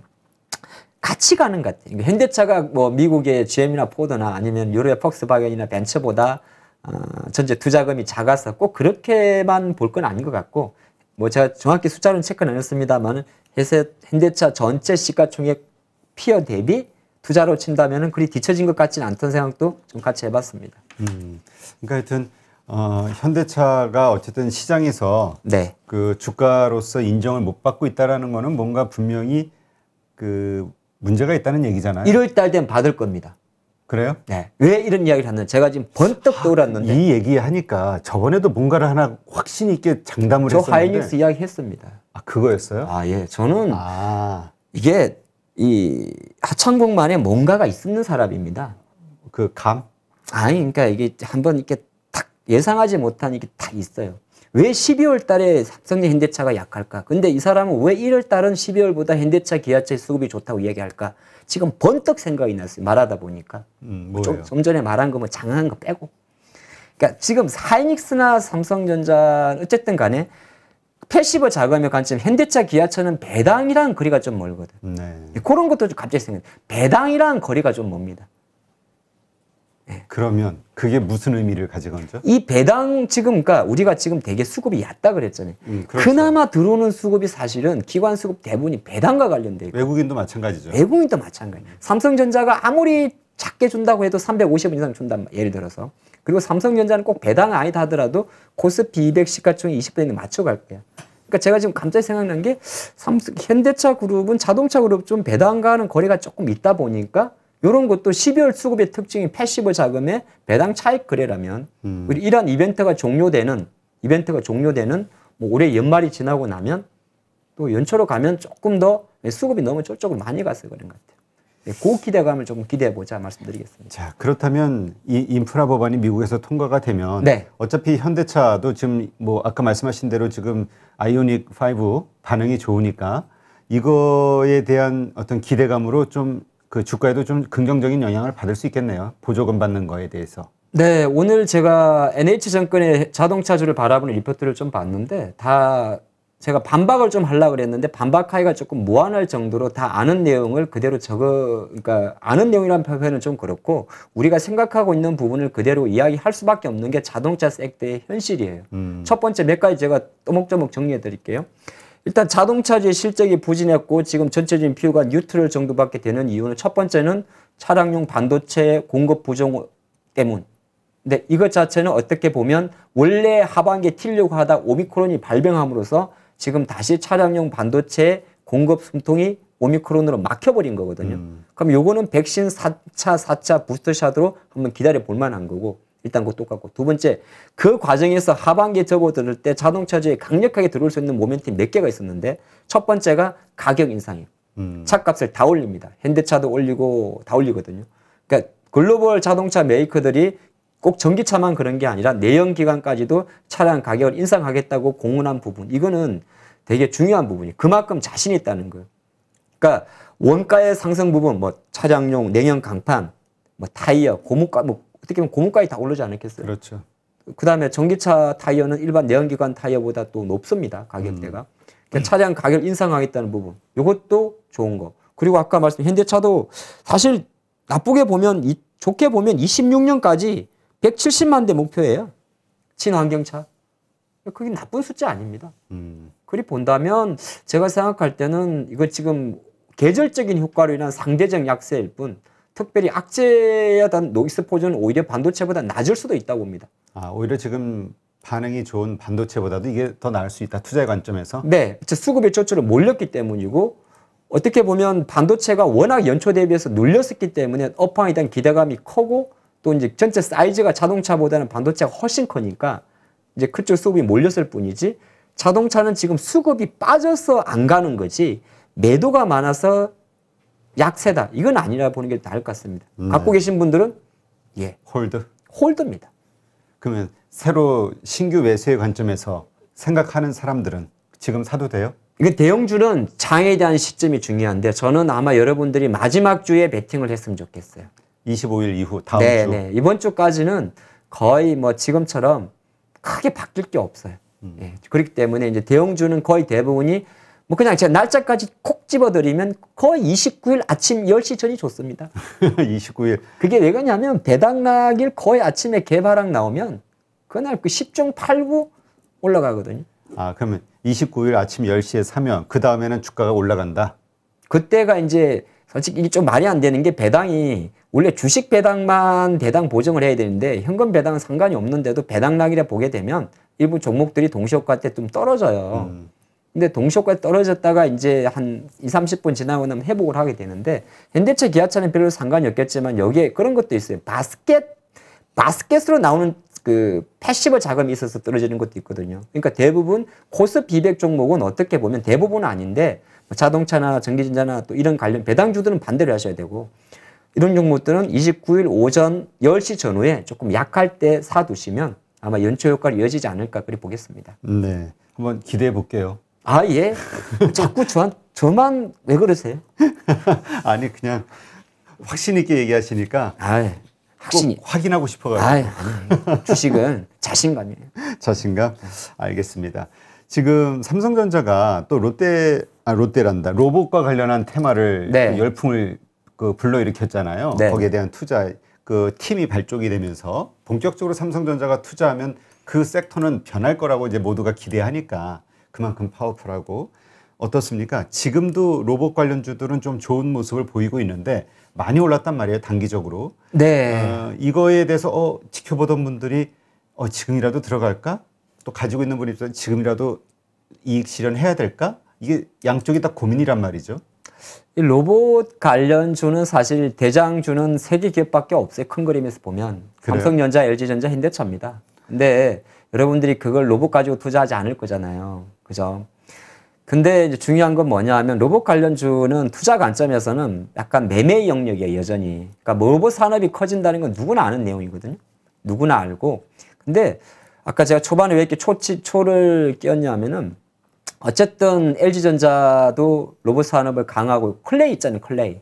같이 가는 것 같아요. 그러니까 현대차가 뭐 미국의 GM이나 포드나 아니면 유럽의 폭스바겐이나 벤처보다 어, 전체 투자금이 작아서 꼭 그렇게만 볼 건 아닌 것 같고 뭐 제가 정확히 숫자는 체크는 안 했습니다만 현대차 전체 시가총액 피어 대비 투자로 친다면 그리 뒤처진 것 같지는 않던 생각도 좀 같이 해봤습니다. 음, 그러니까 하여튼 어, 현대차가 어쨌든 시장에서 네. 그 주가로서 인정을 못 받고 있다라는 거는 뭔가 분명히 그 문제가 있다는 얘기잖아요. 1월 달 되면 받을 겁니다. 그래요? 네. 왜 이런 이야기를 하는 제가 지금 번뜩 떠올랐는데 이 얘기 하니까 저번에도 뭔가를 하나 확신 있게 장담을 저 했었는데 저 하이닉스 이야기 했습니다. 아, 그거였어요? 아, 예. 저는 아. 이게 이하천국만에 뭔가가 있는 사람입니다. 그 감? 아니, 그러니까 이게 한번 이렇게 예상하지 못한 이게다 있어요. 왜 12월 달에 삼성의 현대차가 약할까? 근데 이 사람은 왜 1월 달은 12월보다 현대차, 기아차의 수급이 좋다고 이야기할까? 지금 번뜩 생각이 났어요. 말하다 보니까. 음, 좀, 좀, 전에 말한 거뭐 장한 거 빼고. 그러니까 지금 하이닉스나 삼성전자 어쨌든 간에 패시브 자금의 관점 현대차, 기아차는 배당이란 거리가 좀 멀거든. 네. 그런 것도 좀 갑자기 생겨. 배당이란 거리가 좀 멉니다. 예. 그러면 그게 무슨 의미를 가져간죠? 이 배당 지금 그러니까 우리가 지금 되게 수급이 얕다 그랬잖아요. 음, 그렇죠. 그나마 들어오는 수급이 사실은 기관 수급 대부분이 배당과 관련돼 있고 외국인도 마찬가지죠. 외국인도 마찬가지. 예요 삼성전자가 아무리 작게 준다고 해도 350원 이상 준단 예를 들어서 그리고 삼성전자는 꼭 배당 아니다 하더라도 코스피 200 시가총액 20%에 맞춰갈 거야. 그러니까 제가 지금 갑자기 생각난 게 삼성 현대차 그룹은 자동차 그룹 좀 배당과는 거리가 조금 있다 보니까 이런 것도 12월 수급의 특징이 패시브 자금의 배당 차익 거래라면 음. 이러한 이벤트가 종료되는 이벤트가 종료되는 뭐 올해 연말이 지나고 나면 또 연초로 가면 조금 더 수급이 너무 저쪽으로 많이 가서 그런 것 같아요. 네, 그 기대감을 조금 기대해 보자 말씀드리겠습니다. 자 그렇다면 이 인프라 법안이 미국에서 통과가 되면 네. 어차피 현대차도 지금 뭐 아까 말씀하신 대로 지금 아이오닉 5 반응이 좋으니까 이거에 대한 어떤 기대감으로 좀그 주가에도 좀 긍정적인 영향을 받을 수 있겠네요. 보조금 받는 거에 대해서. 네, 오늘 제가 NH증권의 자동차주를 바라보는 리포트를 좀 봤는데 다 제가 반박을 좀 하려고 그랬는데 반박하기가 조금 무한할 정도로 다 아는 내용을 그대로 적어 그러니까 아는 내용이라는 표현은 좀 그렇고 우리가 생각하고 있는 부분을 그대로 이야기할 수밖에 없는 게 자동차 섹터의 현실이에요. 음. 첫 번째 몇 가지 제가 또목조목 정리해 드릴게요. 일단 자동차주의 실적이 부진했고 지금 전체적인 비율가 뉴트럴 정도밖에 되는 이유는 첫 번째는 차량용 반도체 공급 부족 때문. 근데 이것 자체는 어떻게 보면 원래 하반기에 튀려고 하다 오미크론이 발병함으로써 지금 다시 차량용 반도체 공급 숨통이 오미크론으로 막혀버린 거거든요. 음. 그럼 요거는 백신 4차, 4차 부스터샷으로 한번 기다려 볼 만한 거고 일단 그 똑같고 두 번째 그 과정에서 하반기에 접어들 때 자동차주에 강력하게 들어올 수 있는 모멘텀 몇 개가 있었는데 첫 번째가 가격 인상이에요. 음. 차값을 다 올립니다. 현대차도 올리고 다 올리거든요. 그러니까 글로벌 자동차 메이커들이 꼭 전기차만 그런 게 아니라 내연기관까지도 차량 가격을 인상하겠다고 공언한 부분 이거는 되게 중요한 부분이 그만큼 자신 있다는 거예요. 그러니까 원가의 상승 부분 뭐 차량용 내연 강판 뭐 타이어 고무가 뭐 어떻게 보면 고무까지 다 오르지 않았겠어요. 그렇죠. 그 다음에 전기차 타이어는 일반 내연기관 타이어보다 또 높습니다. 가격대가. 음. 그러니까 차량 가격 인상하겠다는 부분. 이것도 좋은 거. 그리고 아까 말씀 현대차도 사실 나쁘게 보면 이, 좋게 보면 26년까지 170만 대 목표예요. 친환경차. 그게 나쁜 숫자 아닙니다. 음. 그리 본다면 제가 생각할 때는 이거 지금 계절적인 효과로 인한 상대적 약세일 뿐 특별히 악재에 대한 노이스포즈는 오히려 반도체보다 낮을 수도 있다고 봅니다. 아, 오히려 지금 반응이 좋은 반도체보다도 이게 더 나을 수 있다. 투자 관점에서. 네. 수급의 초점을 몰렸기 때문이고 어떻게 보면 반도체가 워낙 연초 대비해서 눌렸었기 때문에 업황에 대한 기대감이 크고 또 이제 전체 사이즈가 자동차보다는 반도체가 훨씬 크니까 이제 그쪽 수급이 몰렸을 뿐이지 자동차는 지금 수급이 빠져서 안 가는 거지 매도가 많아서 약세다. 이건 아니라 보는 게 나을 것 같습니다. 네. 갖고 계신 분들은 예. 홀드. 홀드입니다. 그러면 새로 신규 외세의 관점에서 생각하는 사람들은 지금 사도 돼요? 이게 대형주는 장에 대한 시점이 중요한데 저는 아마 여러분들이 마지막 주에 베팅을 했으면 좋겠어요. 25일 이후 다음 네, 주. 네. 이번 주까지는 거의 뭐 지금처럼 크게 바뀔 게 없어요. 음. 예. 그렇기 때문에 이제 대형주는 거의 대부분이 뭐 그냥 제가 날짜까지 콕 집어드리면 거의 29일 아침 10시 전이 좋습니다. 29일. 그게 왜 그러냐면 배당락일 거의 아침에 개발락 나오면 그날 그 10중 8구 올라가거든요. 아, 그러면 29일 아침 10시에 사면 그 다음에는 주가가 올라간다. 그때가 이제 솔직히 이게 좀 말이 안 되는 게 배당이 원래 주식 배당만 배당 보증을 해야 되는데 현금 배당은 상관이 없는데도 배당락이라 보게 되면 일부 종목들이 동시효과 때 좀 떨어져요. 음. 근데 동시효과에 떨어졌다가 이제 한 2, 30분 지나고 나면 회복을 하게 되는데 현대차 기아차는 별로 상관이 없겠지만 여기에 그런 것도 있어요. 바스켓 바스켓으로 나오는 그 패시브 자금이 있어서 떨어지는 것도 있거든요. 그러니까 대부분 코스 비백 종목은 어떻게 보면 대부분 은 아닌데 뭐 자동차나 전기전자나 또 이런 관련 배당주들은 반대를 하셔야 되고 이런 종목들은 29일 오전 10시 전후에 조금 약할 때 사두시면 아마 연초 효과를 이어지지 않을까 그리 보겠습니다. 네. 한번 기대해 볼게요. 아, 예. 자꾸 저한, 저만 왜 그러세요? 아니, 그냥 확신 있게 얘기하시니까. 아 확신이. 확인하고 싶어가지고. 아 주식은 자신감이에요. 자신감? 알겠습니다. 지금 삼성전자가 또 롯데, 아, 롯데란다. 로봇과 관련한 테마를 네. 그 열풍을 그 불러일으켰잖아요. 네. 거기에 대한 투자 그 팀이 발족이 되면서 본격적으로 삼성전자가 투자하면 그 섹터는 변할 거라고 이제 모두가 기대하니까 그만큼 파워풀하고 어떻습니까? 지금도 로봇 관련주들은 좀 좋은 모습을 보이고 있는데 많이 올랐단 말이에요 단기적으로. 네. 어, 이거에 대해서 어, 지켜보던 분들이 어, 지금이라도 들어갈까? 또 가지고 있는 분이 입장에 지금이라도 이익 실현해야 될까? 이게 양쪽이 다 고민이란 말이죠. 이 로봇 관련주는 사실 대장주는 세개 기업밖에 없어요. 큰 그림에서 보면 그래요? 삼성전자, LG전자, 현대차입니다. 근데 여러분들이 그걸 로봇 가지고 투자하지 않을 거잖아요. 그죠? 근데 중요한 건 뭐냐 하면 로봇 관련주는 투자 관점에서는 약간 매매 영역이에요, 여전히. 그러니까 로봇 산업이 커진다는 건 누구나 아는 내용이거든요. 누구나 알고. 근데 아까 제가 초반에 왜 이렇게 초치, 초를 끼었냐면은 어쨌든 LG전자도 로봇 산업을 강하고 클레이 있잖아요, 클레이.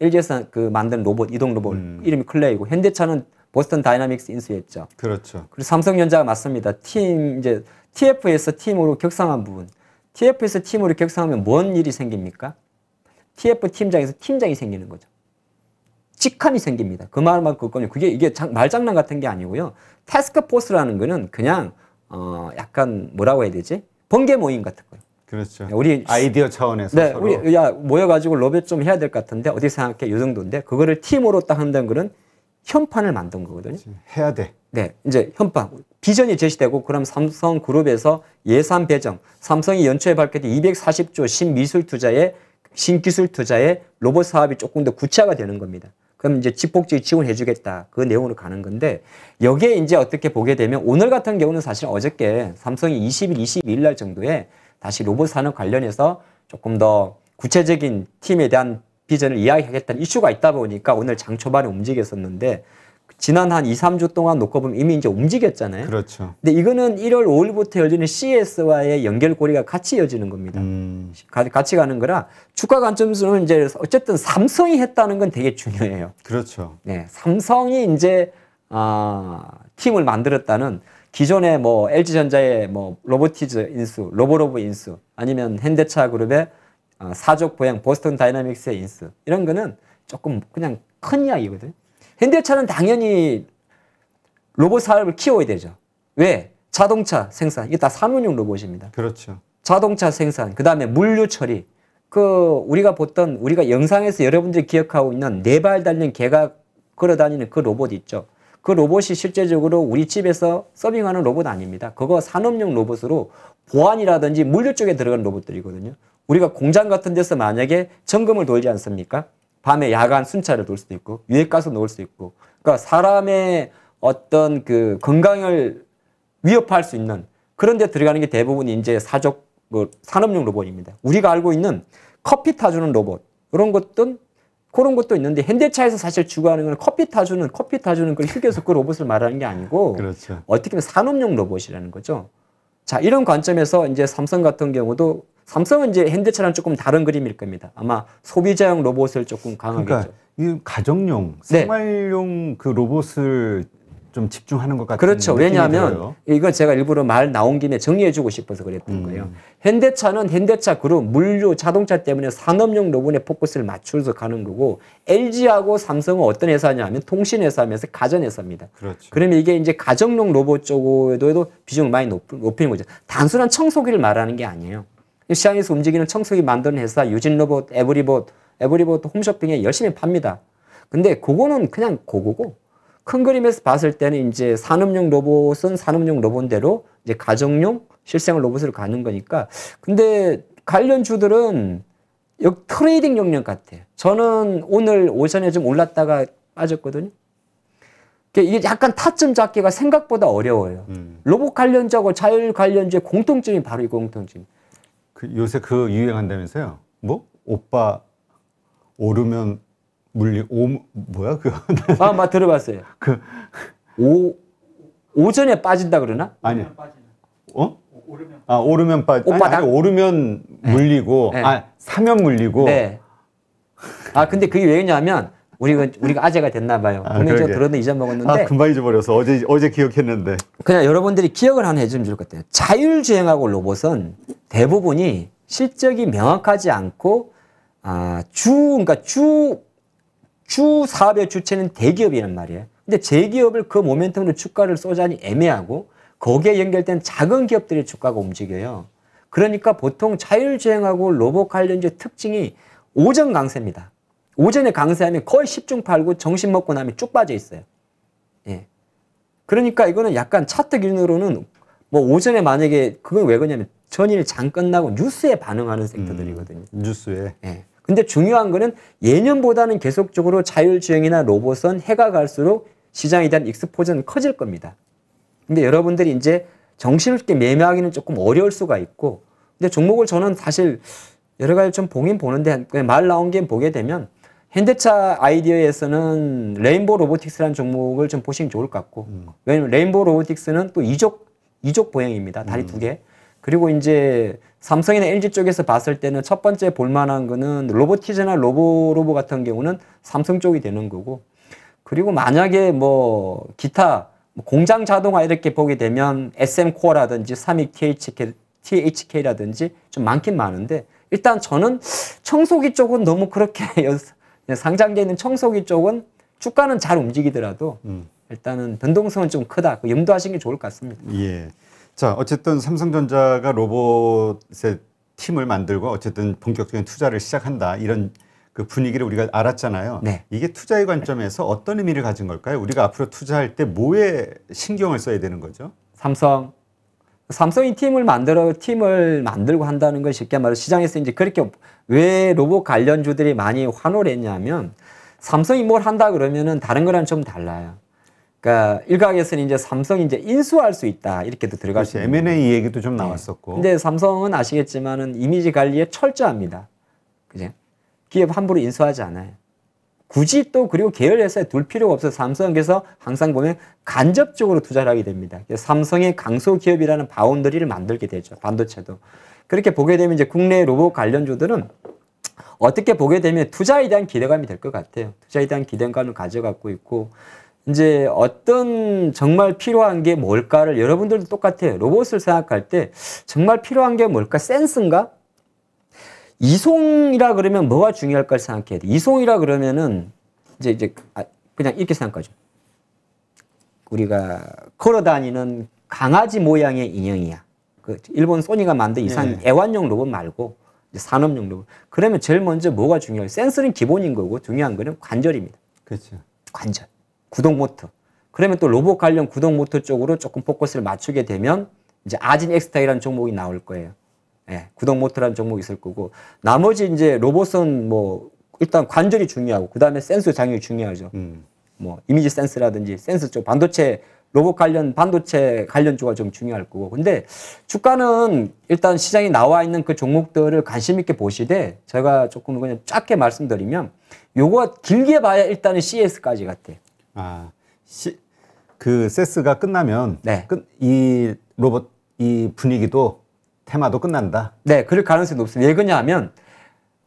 LG에서 그 만든 로봇, 이동 로봇 음. 이름이 클레이고 현대차는 보스턴 다이나믹스 인수했죠. 그렇죠. 그리고 삼성전자가 맞습니다. 팀 이제 TF에서 팀으로 격상한 부분. TF에서 팀으로 격상하면 뭔 일이 생깁니까? TF 팀장에서 팀장이 생기는 거죠. 직함이 생깁니다. 그 말만 그거는 그게 이게 장, 말장난 같은 게 아니고요. 태스크포스라는 거는 그냥 어 약간 뭐라고 해야 되지? 번개 모임 같은 거예요. 그렇죠. 우리 아이디어 차원에서 네, 서로. 우리 야 모여가지고 로벳 좀 해야 될 것 같은데 어디 생각해? 이 정도인데 그거를 팀으로 딱 한다는 거는 현판을 만든 거거든요. 해야 돼. 네, 이제 현판 비전이 제시되고 그럼 삼성 그룹에서 예산 배정, 삼성이 연초에 밝혔던 240조 신미술 투자에 신기술 투자에 로봇 사업이 조금 더 구체화가 되는 겁니다. 그럼 이제 집복지 지원해 주겠다. 그 내용으로 가는 건데 여기에 이제 어떻게 보게 되면 오늘 같은 경우는 사실 어저께 삼성이 20일, 22일 날 정도에 다시 로봇 산업 관련해서 조금 더 구체적인 팀에 대한 비전을 이야기하겠다는 이슈가 있다 보니까 오늘 장 초반에 움직였었는데 지난 한 2, 3주 동안 놓고 보면 이미 이제 움직였잖아요. 그렇죠. 근데 이거는 1월 5일부터 열리는 CS와의 연결고리가 같이 이어지는 겁니다. 음. 같이 가는 거라 주가 관점에서는 이제 어쨌든 삼성이 했다는 건 되게 중요해요. 그렇죠. 네. 삼성이 이제 아, 팀을 만들었다는 기존의 뭐 LG전자의 뭐 로보티즈 인수, 로보로보 인수 아니면 현대차 그룹의 아, 사족 보양, 보스턴 다이나믹스의 인수 이런 거는 조금 그냥 큰 이야기거든. 요 현대차는 당연히 로봇 사업을 키워야 되죠. 왜? 자동차 생산 이게 다산업용 로봇입니다. 그렇죠. 자동차 생산, 그 다음에 물류 처리. 그 우리가 보던 우리가 영상에서 여러분들이 기억하고 있는 네 발 달린 개가 걸어다니는 그 로봇 있죠. 그 로봇이 실제적으로 우리 집에서 서빙하는 로봇 아닙니다. 그거 산업용 로봇으로 보안이라든지 물류 쪽에 들어간 로봇들이거든요. 우리가 공장 같은 데서 만약에 점검을 돌지 않습니까? 밤에 야간 순찰을 돌 수도 있고 유해가스 놓을 수도 있고 그러니까 사람의 어떤 그 건강을 위협할 수 있는 그런 데 들어가는 게 대부분 이제 사족 뭐 산업용 로봇입니다. 우리가 알고 있는 커피 타주는 로봇 그런것들 그런 것도 있는데 현대차에서 사실 주구하는 건 커피 타주는 커피 타주는 그 휴게소 그 로봇을 말하는 게 아니고 그렇죠. 어떻게 보면 산업용 로봇이라는 거죠. 자 이런 관점에서 이제 삼성 같은 경우도 삼성은 이제 현대차랑 조금 다른 그림일 겁니다. 아마 소비자용 로봇을 조금 강하게. 그러니까 이 가정용, 네. 생활용 네. 그 로봇을 좀 집중하는 것 같은 그렇죠. 왜냐하면 들어요. 이건 제가 일부러 말 나온 김에 정리해주고 싶어서 그랬던 음. 거예요. 현대차는 현대차 그룹 물류 자동차 때문에 산업용 로봇에 포커스를 맞추면서 가는 거고 LG하고 삼성은 어떤 회사냐면 통신 회사면서 가전 회사입니다. 그렇죠. 그러면 이게 이제 가정용 로봇 쪽에도 비중을 많이 높, 높이는 거죠. 단순한 청소기를 말하는 게 아니에요. 시장에서 움직이는 청소기 만드는 회사 유진 로봇, 에브리봇, 에브리봇 홈쇼핑에 열심히 팝니다. 근데 그거는 그냥 고거고 큰 그림에서 봤을 때는 이제 산업용 로봇은 산업용 로봇대로 이제 가정용 실생활 로봇으로 가는 거니까 근데 관련 주들은 역 트레이딩 역량 같아 저는 오늘 오전에 좀 올랐다가 빠졌거든요. 그러니까 이게 약간 타점 잡기가 생각보다 어려워요. 음. 로봇 관련주하고 자율 관련주의 공통점이 바로 이 공통점. 그 요새 그 유행한다면서요? 뭐? 오빠 오르면 물리 오 뭐야 그? 아, 막 들어봤어요. 그 오 오전에 빠진다 그러나? 아니요. 어? 오르면 아 오르면 빠 오빠 아니, 오르면 네. 물리고 네. 아 사면 물리고. 네. 아 근데 그게 왜냐하면 우리가 우리가 아재가 됐나 봐요. 아, 분명히 제가 그데 잊어먹었는데. 아, 금방 잊어버려서 어제 어제 기억했는데. 그냥 여러분들이 기억을 하나 해주면 좋을 것 같아요. 자율주행하고 로봇은 대부분이 실적이 명확하지 않고 아, 주 그러니까 주 주 사업의 주체는 대기업이란 말이에요. 근데 제기업을 그 모멘텀으로 주가를 쏘자니 애매하고 거기에 연결된 작은 기업들의 주가가 움직여요. 그러니까 보통 자율주행하고 로봇 관련주 특징이 오전 강세입니다. 오전에 강세하면 거의 10중 팔고 정신 먹고 나면 쭉 빠져 있어요. 예. 그러니까 이거는 약간 차트 기준으로는 뭐 오전에 만약에 그건 왜 그러냐면 전일 장 끝나고 뉴스에 반응하는 섹터들이거든요. 음, 뉴스에. 예. 근데 중요한 거는 예년보다는 계속적으로 자율주행이나 로봇은 해가 갈수록 시장에 대한 익스포저는 커질 겁니다. 근데 여러분들이 이제 정신없게 매매하기는 조금 어려울 수가 있고 근데 종목을 저는 사실 여러 가지 좀 보긴 보는데 말 나온 게 보게 되면 현대차 아이디어에서는 레인보우 로보틱스라는 종목을 좀 보시면 좋을 것 같고 음. 왜냐면 레인보우 로보틱스는 또 이족 이족 보행입니다 다리 음. 두개 그리고 이제 삼성이나 LG 쪽에서 봤을 때는 첫 번째 볼만한 거는 로보티즈나 로보로보 같은 경우는 삼성 쪽이 되는 거고 그리고 만약에 뭐 기타 뭐 공장 자동화 이렇게 보게 되면 SM 코어라든지 32 THK, THK라든지 좀 많긴 많은데 일단 저는 청소기 쪽은 너무 그렇게 상장돼 있는 청소기 쪽은 주가는 잘 움직이더라도 음. 일단은 변동성은 좀 크다. 염두하시는 게 좋을 것 같습니다. 예. 자, 어쨌든 삼성전자가 로봇의 팀을 만들고 어쨌든 본격적인 투자를 시작한다. 이런 그 분위기를 우리가 알았잖아요. 네. 이게 투자의 관점에서 어떤 의미를 가진 걸까요? 우리가 앞으로 투자할 때 뭐에 신경을 써야 되는 거죠? 삼성 삼성이 팀을 만들어 팀을 만들고 한다는 건 쉽게 말해 시장에서 이제 그렇게 왜 로봇 관련주들이 많이 환호를 했냐면 삼성이 뭘 한다 그러면은 다른 거랑 좀 달라요. 그러니까 일각에서는 이제 삼성이 이제 인수할 수 있다 이렇게도 들어갈 그렇지, 수 있는 M&A 얘기도 좀 네. 나왔었고. 근데 삼성은 아시겠지만은 이미지 관리에 철저합니다. 그죠? 기업 함부로 인수하지 않아요. 굳이 또 그리고 계열회사에 둘 필요가 없어요. 삼성에서 항상 보면 간접적으로 투자를 하게 됩니다. 삼성의 강소기업이라는 바운더리를 만들게 되죠. 반도체도. 그렇게 보게 되면 이제 국내 로봇 관련주들은 어떻게 보게 되면 투자에 대한 기대감이 될 것 같아요. 투자에 대한 기대감을 가져갖고 있고 이제 어떤 정말 필요한 게 뭘까를 여러분들도 똑같아요. 로봇을 생각할 때 정말 필요한 게 뭘까? 센스인가? 이송이라 그러면 뭐가 중요할까 생각해야 돼. 이송이라 그러면은 이제 이제 아, 그냥 이렇게 생각하죠. 우리가 걸어 다니는 강아지 모양의 인형이야. 그 일본 소니가 만든 이상 네. 애완용 로봇 말고 산업용 로봇. 그러면 제일 먼저 뭐가 중요해? 센서는 기본인 거고 중요한 거는 관절입니다. 그렇죠. 관절, 구동 모터. 그러면 또 로봇 관련 구동 모터 쪽으로 조금 포커스를 맞추게 되면 이제 아진 엑스타이라는 종목이 나올 거예요. 예, 구동 모터라는 종목이 있을 거고 나머지 이제 로봇은 뭐 일단 관절이 중요하고 그 다음에 센서 장애가 중요하죠. 음. 뭐 이미지 센스라든지 센서쪽 반도체 로봇 관련 반도체 관련 쪽이 좀 중요할 거고 근데 주가는 일단 시장에 나와 있는 그 종목들을 관심 있게 보시되 제가 조금 그냥 짧게 말씀드리면 요거 길게 봐야 일단은 CS까지 같대. 아, 시, 그 세스가 끝나면 네. 끝, 이 로봇 이 분위기도 테마도 끝난다. 네, 그럴 가능성이 높습니다. 왜그러냐면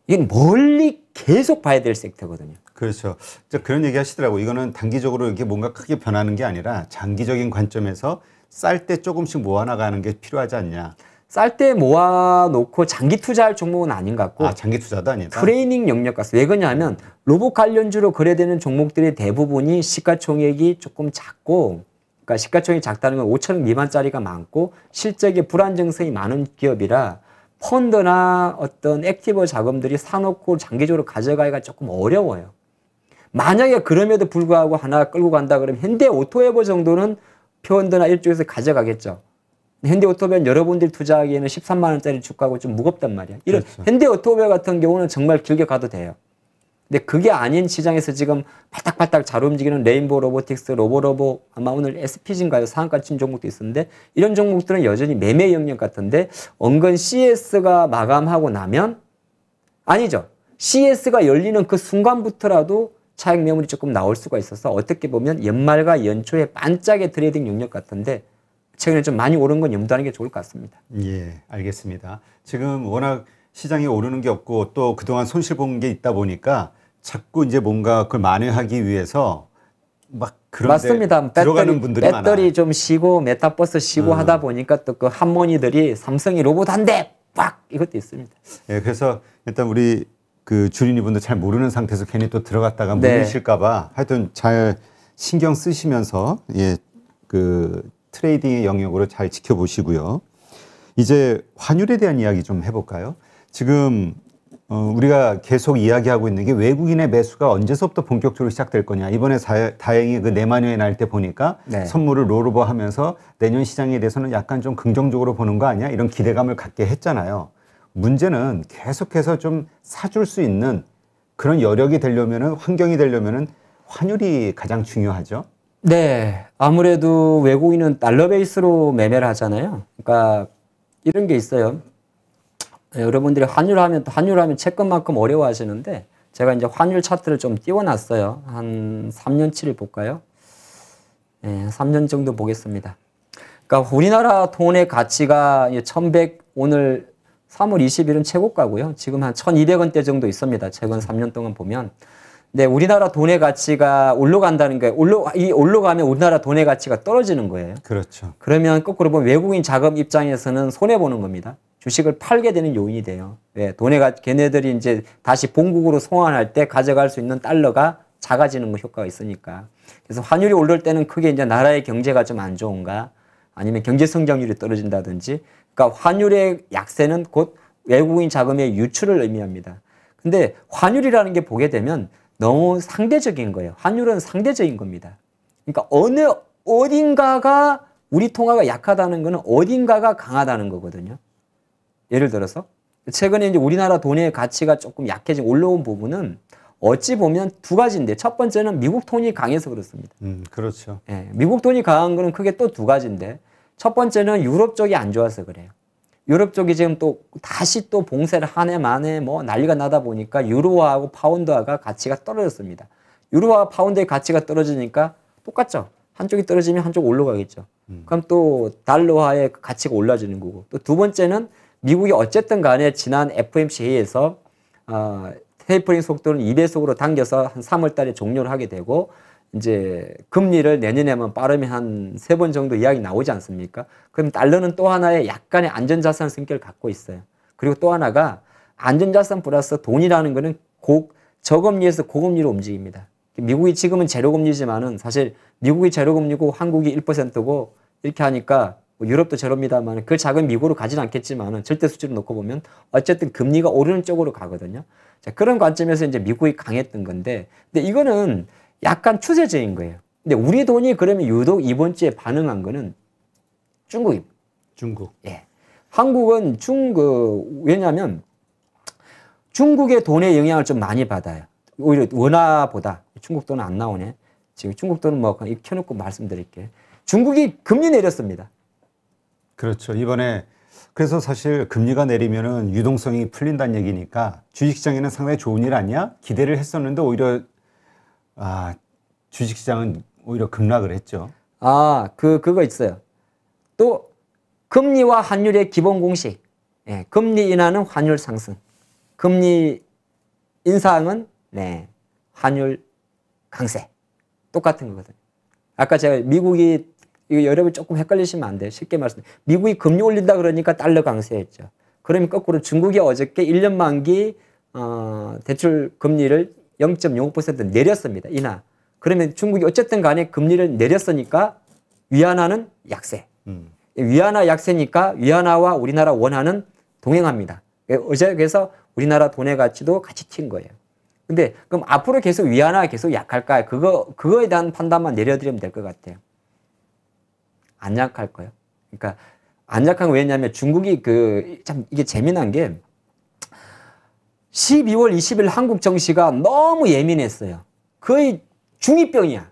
이건 멀리 계속 봐야 될 섹터거든요. 그렇죠. 그런 얘기 하시더라고. 이거는 단기적으로 이게 뭔가 크게 변하는 게 아니라 장기적인 관점에서 쌀 때 조금씩 모아나가는 게 필요하지 않냐. 쌀 때 모아놓고 장기 투자할 종목은 아닌 것 같고. 아, 장기 투자도 아니다. 트레이닝 영역 같습니다. 왜 그러냐면 로봇 관련주로 거래되는 종목들의 대부분이 시가총액이 조금 작고 그러니까 시가총액이 작다는 건 5천억 미만짜리가 많고 실적이 불안 증세이 많은 기업이라 펀드나 어떤 액티브 자금들이 사놓고 장기적으로 가져가기가 조금 어려워요. 만약에 그럼에도 불구하고 하나 끌고 간다 그러면 현대오토에버 정도는 펀드나 일종에서 가져가겠죠. 현대오토베는 여러분들이 투자하기에는 13만 원짜리 주가고 좀 무겁단 말이야. 이런 그렇죠. 현대오토베 같은 경우는 정말 길게 가도 돼요. 근데 그게 아닌 시장에서 지금 바닥바닥 잘 움직이는 레인보우 로보틱스, 로보로보, 아마 오늘 SPG인가요? 상한가 친 종목도 있었는데, 이런 종목들은 여전히 매매 영역 같은데, 은근 CS가 마감하고 나면, 아니죠. CS가 열리는 그 순간부터라도 차익 매물이 조금 나올 수가 있어서 어떻게 보면 연말과 연초에 반짝의 트레이딩 영역 같은데, 최근에 좀 많이 오른 건 염두하는 게 좋을 것 같습니다. 예, 알겠습니다. 지금 워낙 시장이 오르는 게 없고 또 그동안 손실 본 게 있다 보니까 자꾸 이제 뭔가 그걸 만회하기 위해서 막 그런 맞습니다. 배터리, 분들이 배터리 많아. 좀 쉬고 메타버스 쉬고 음. 하다 보니까 또 그 한모니들이 삼성이 로봇 한대빡 이것도 있습니다. 예, 그래서 일단 우리 그 주린이분들 잘 모르는 상태에서 괜히 또 들어갔다가 네. 물리실까봐 하여튼 잘 신경 쓰시면서 예, 그 트레이딩의 영역으로 잘 지켜보시고요. 이제 환율에 대한 이야기 좀 해볼까요? 지금 어, 우리가 계속 이야기하고 있는 게 외국인의 매수가 언제서부터 본격적으로 시작될 거냐. 이번에 사, 다행히 그 내마녀의 날 때 보니까 네. 선물을 로오버 하면서 내년 시장에 대해서는 약간 좀 긍정적으로 보는 거 아니야? 이런 기대감을 갖게 했잖아요. 문제는 계속해서 좀 사줄 수 있는 그런 여력이 되려면은 환경이 되려면은 환율이 가장 중요하죠. 네. 아무래도 외국인은 달러 베이스로 매매를 하잖아요. 그러니까 이런 게 있어요. 네, 여러분들이 환율하면 환율하면 채권만큼 어려워하시는데 제가 이제 환율 차트를 좀 띄워놨어요. 한 3년치를 볼까요? 예, 3년 정도 보겠습니다. 그러니까 우리나라 돈의 가치가 1,100 오늘 3월 20일은 최고가고요. 지금 한 1,200원대 정도 있습니다. 최근 3년 동안 보면. 근 우리나라 돈의 가치가 올라간다는 거예요. 올라 이 올라가면 우리나라 돈의 가치가 떨어지는 거예요. 그렇죠. 그러면 거꾸로 보면 외국인 자금 입장에서는 손해 보는 겁니다. 주식을 팔게 되는 요인이 돼요. 왜? 네, 돈에 가, 걔네들이 이제 다시 본국으로 송환할 때 가져갈 수 있는 달러가 작아지는 거 뭐 효과가 있으니까. 그래서 환율이 오를 때는 크게 이제 나라의 경제가 좀 안 좋은가 아니면 경제 성장률이 떨어진다든지 그러니까 환율의 약세는 곧 외국인 자금의 유출을 의미합니다. 근데 환율이라는 게 보게 되면 너무 상대적인 거예요. 환율은 상대적인 겁니다. 그러니까 어느 어딘가가 우리 통화가 약하다는 거는 어딘가가 강하다는 거거든요. 예를 들어서 최근에 이제 우리나라 돈의 가치가 조금 약해진 올라온 부분은 어찌 보면 두 가지인데 첫 번째는 미국 돈이 강해서 그렇습니다. 음, 그렇죠. 예, 미국 돈이 강한 거는 크게 또 두 가지인데 첫 번째는 유럽 쪽이 안 좋아서 그래요. 유럽 쪽이 지금 또 다시 또 봉쇄를 한 해 만에 뭐 난리가 나다 보니까 유로화하고 파운드화가 가치가 떨어졌습니다. 유로와 파운드의 가치가 떨어지니까 똑같죠. 한쪽이 떨어지면 한쪽 올라가겠죠. 음. 그럼 또 달러화의 가치가 올라지는 거고 또 두 번째는 미국이 어쨌든 간에 지난 f m c 회의에서 어, 테이퍼링 속도는 2배속으로 당겨서 한 3월 달에 종료를 하게 되고 이제 금리를 내년에만 빠르면 한세 번 정도 이야기 나오지 않습니까? 그럼 달러는 또 하나의 약간의 안전자산 성격을 갖고 있어요. 그리고 또 하나가 안전자산 플러스 돈이라는 거는 고, 저금리에서 고금리로 움직입니다. 미국이 지금은 제로금리지만은 사실 미국이 제로금리고 한국이 1%고 이렇게 하니까 뭐 유럽도 저럽니다만그 작은 미국으로 가진 않겠지만 절대 수치로 놓고 보면 어쨌든 금리가 오르는 쪽으로 가거든요. 자, 그런 관점에서 이제 미국이 강했던 건데 근데 이거는 약간 추세적인 거예요. 근데 우리 돈이 그러면 유독 이번 주에 반응한 거는 중국입니다. 중국. 예. 한국은 중국 왜냐하면 중국의 돈의 영향을 좀 많이 받아요. 오히려 원화보다 중국 돈은 안 나오네. 지금 중국 돈은 뭐 켜놓고 말씀드릴게. 요 중국이 금리 내렸습니다. 그렇죠. 이번에 그래서 사실 금리가 내리면은 유동성이 풀린다는 얘기니까 주식시장에는 상당히 좋은 일 아니야? 기대를 했었는데 오히려 아 주식시장은 오히려 급락을 했죠. 아, 그 그거 있어요. 또 금리와 환율의 기본 공식. 예, 금리 인하는 환율 상승. 금리 인상은 네, 환율 강세. 똑같은 거거든요. 아까 제가 미국이 이거 여러분 조금 헷갈리시면 안 돼요. 쉽게 말씀해. 미국이 금리 올린다 그러니까 달러 강세했죠. 그러면 거꾸로 중국이 어저께 1년 만기 어, 대출 금리를 0.05% 내렸습니다. 이하 그러면 중국이 어쨌든 간에 금리를 내렸으니까 위안화는 약세. 음. 위안화 약세니까 위안화와 우리나라 원화는 동행합니다. 예, 어제 그래서 우리나라 돈의 가치도 같이 튄 거예요. 근데 그럼 앞으로 계속 위안화 계속 약할까? 그거 그거에 대한 판단만 내려드리면 될 것 같아요. 안 약할 거예요. 그러니까 안 약한 거 왜냐면 중국이 그 참 이게 재미난 게 12월 20일 한국 정시가 너무 예민했어요. 거의 중이병이야.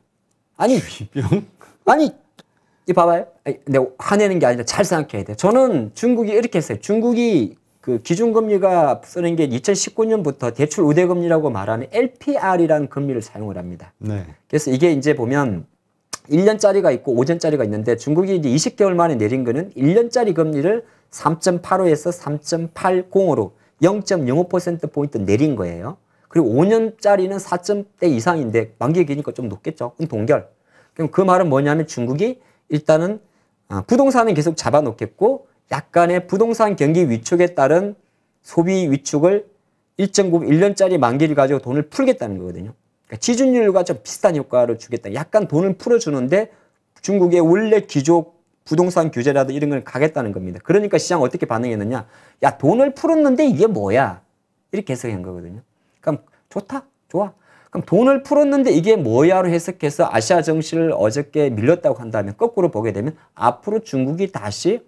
아니 중이병? 아니 이 봐봐요. 근 화내는 게 아니라 잘 생각해야 돼. 저는 중국이 이렇게 했어요. 중국이 그 기준금리가 쓰는 게 2019년부터 대출 우대금리라고 말하는 LPR이라는 금리를 사용을 합니다. 네. 그래서 이게 이제 보면 1년짜리가 있고 5년짜리가 있는데 중국이 이제 20개월 만에 내린 거는 1년짜리 금리를 3.85에서 3.80으로 0.05%포인트 내린 거예요. 그리고 5년짜리는 4점대 이상인데 만기 기니까 좀 높겠죠. 그럼 동결. 그럼 그 말은 뭐냐면 중국이 일단은 아, 부동산은 계속 잡아놓겠고 약간의 부동산 경기 위축에 따른 소비 위축을 1.9, 1년짜리 만기를 가지고 돈을 풀겠다는 거거든요. 그러니까 지준율과 좀 비슷한 효과를 주겠다. 약간 돈을 풀어주는데 중국의 원래 기조 부동산 규제라도 이런 걸 가겠다는 겁니다. 그러니까 시장 어떻게 반응했느냐? 야 돈을 풀었는데 이게 뭐야? 이렇게 해석한 거거든요. 그럼 좋다, 좋아. 그럼 돈을 풀었는데 이게 뭐야로 해석해서 아시아 정시를 어저께 밀렸다고 한다면 거꾸로 보게 되면 앞으로 중국이 다시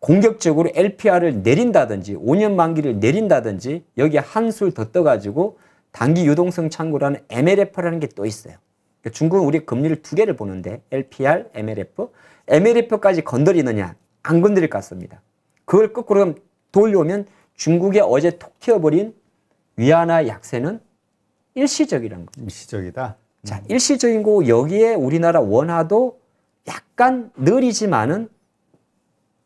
공격적으로 LPR을 내린다든지 5년 만기를 내린다든지 여기에 한술 더 떠가지고 단기 유동성 창구라는 MLF라는 게 또 있어요. 그러니까 중국은 우리 금리를 두 개를 보는데 LPR, MLF, MLF까지 건드리느냐 안 건드릴 것 같습니다. 그걸 거꾸로 돌려오면 중국의 어제 톡 튀어버린 위안화 약세는 일시적이라는 거죠. 일시적이다. 자, 일시적인 거 여기에 우리나라 원화도 약간 느리지만은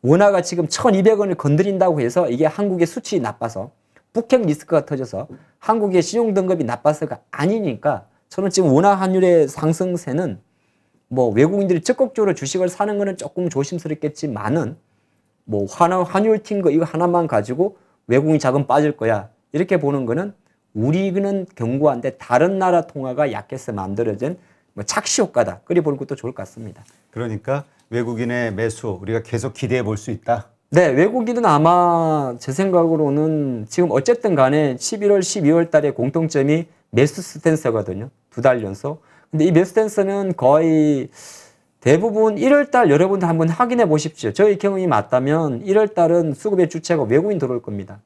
원화가 지금 1200원을 건드린다고 해서 이게 한국의 수치 나빠서 북핵 리스크가 터져서 한국의 신용등급이 나빠서가 아니니까 저는 지금 원화 환율의 상승세는 뭐 외국인들이 적극적으로 주식을 사는 거는 조금 조심스럽겠지만은 뭐 환화 환율 튄 거 이거 하나만 가지고 외국인 자금 빠질 거야 이렇게 보는 거는 우리는 견고한데 다른 나라 통화가 약해서 만들어진 뭐 착시 효과다. 그리 보는 것도 좋을 것 같습니다. 그러니까 외국인의 매수 우리가 계속 기대해 볼 수 있다. 네, 외국인은 아마 제 생각으로는 지금 어쨌든 간에 11월, 12월 달에 공통점이 매수 스탠스거든요. 두 달 연속. 근데 이 매수 스탠스는 거의 대부분 1월 달 여러분도 한번 확인해 보십시오. 저희 경험이 맞다면 1월 달은 수급의 주체가 외국인 들어올 겁니다.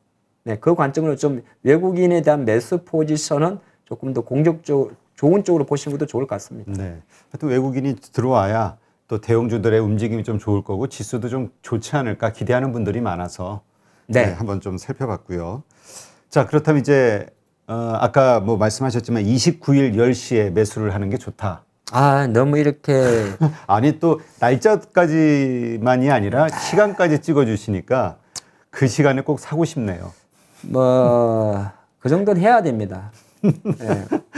네, 그 관점으로 좀 외국인에 대한 매수 포지션은 조금 더 공격적, 좋은 쪽으로 보시는 것도 좋을 것 같습니다. 네. 하여튼 외국인이 들어와야 또 대형주들의 움직임이 좀 좋을 거고 지수도 좀 좋지 않을까 기대하는 분들이 많아서 네. 네 한번 좀 살펴봤고요. 자 그렇다면 이제 어, 아까 뭐 말씀하셨지만 29일 10시에 매수를 하는 게 좋다. 아 너무 이렇게 아니 또 날짜까지만이 아니라 시간까지 찍어주시니까 그 시간에 꼭 사고 싶네요. 뭐 그 정도는 해야 됩니다. 네.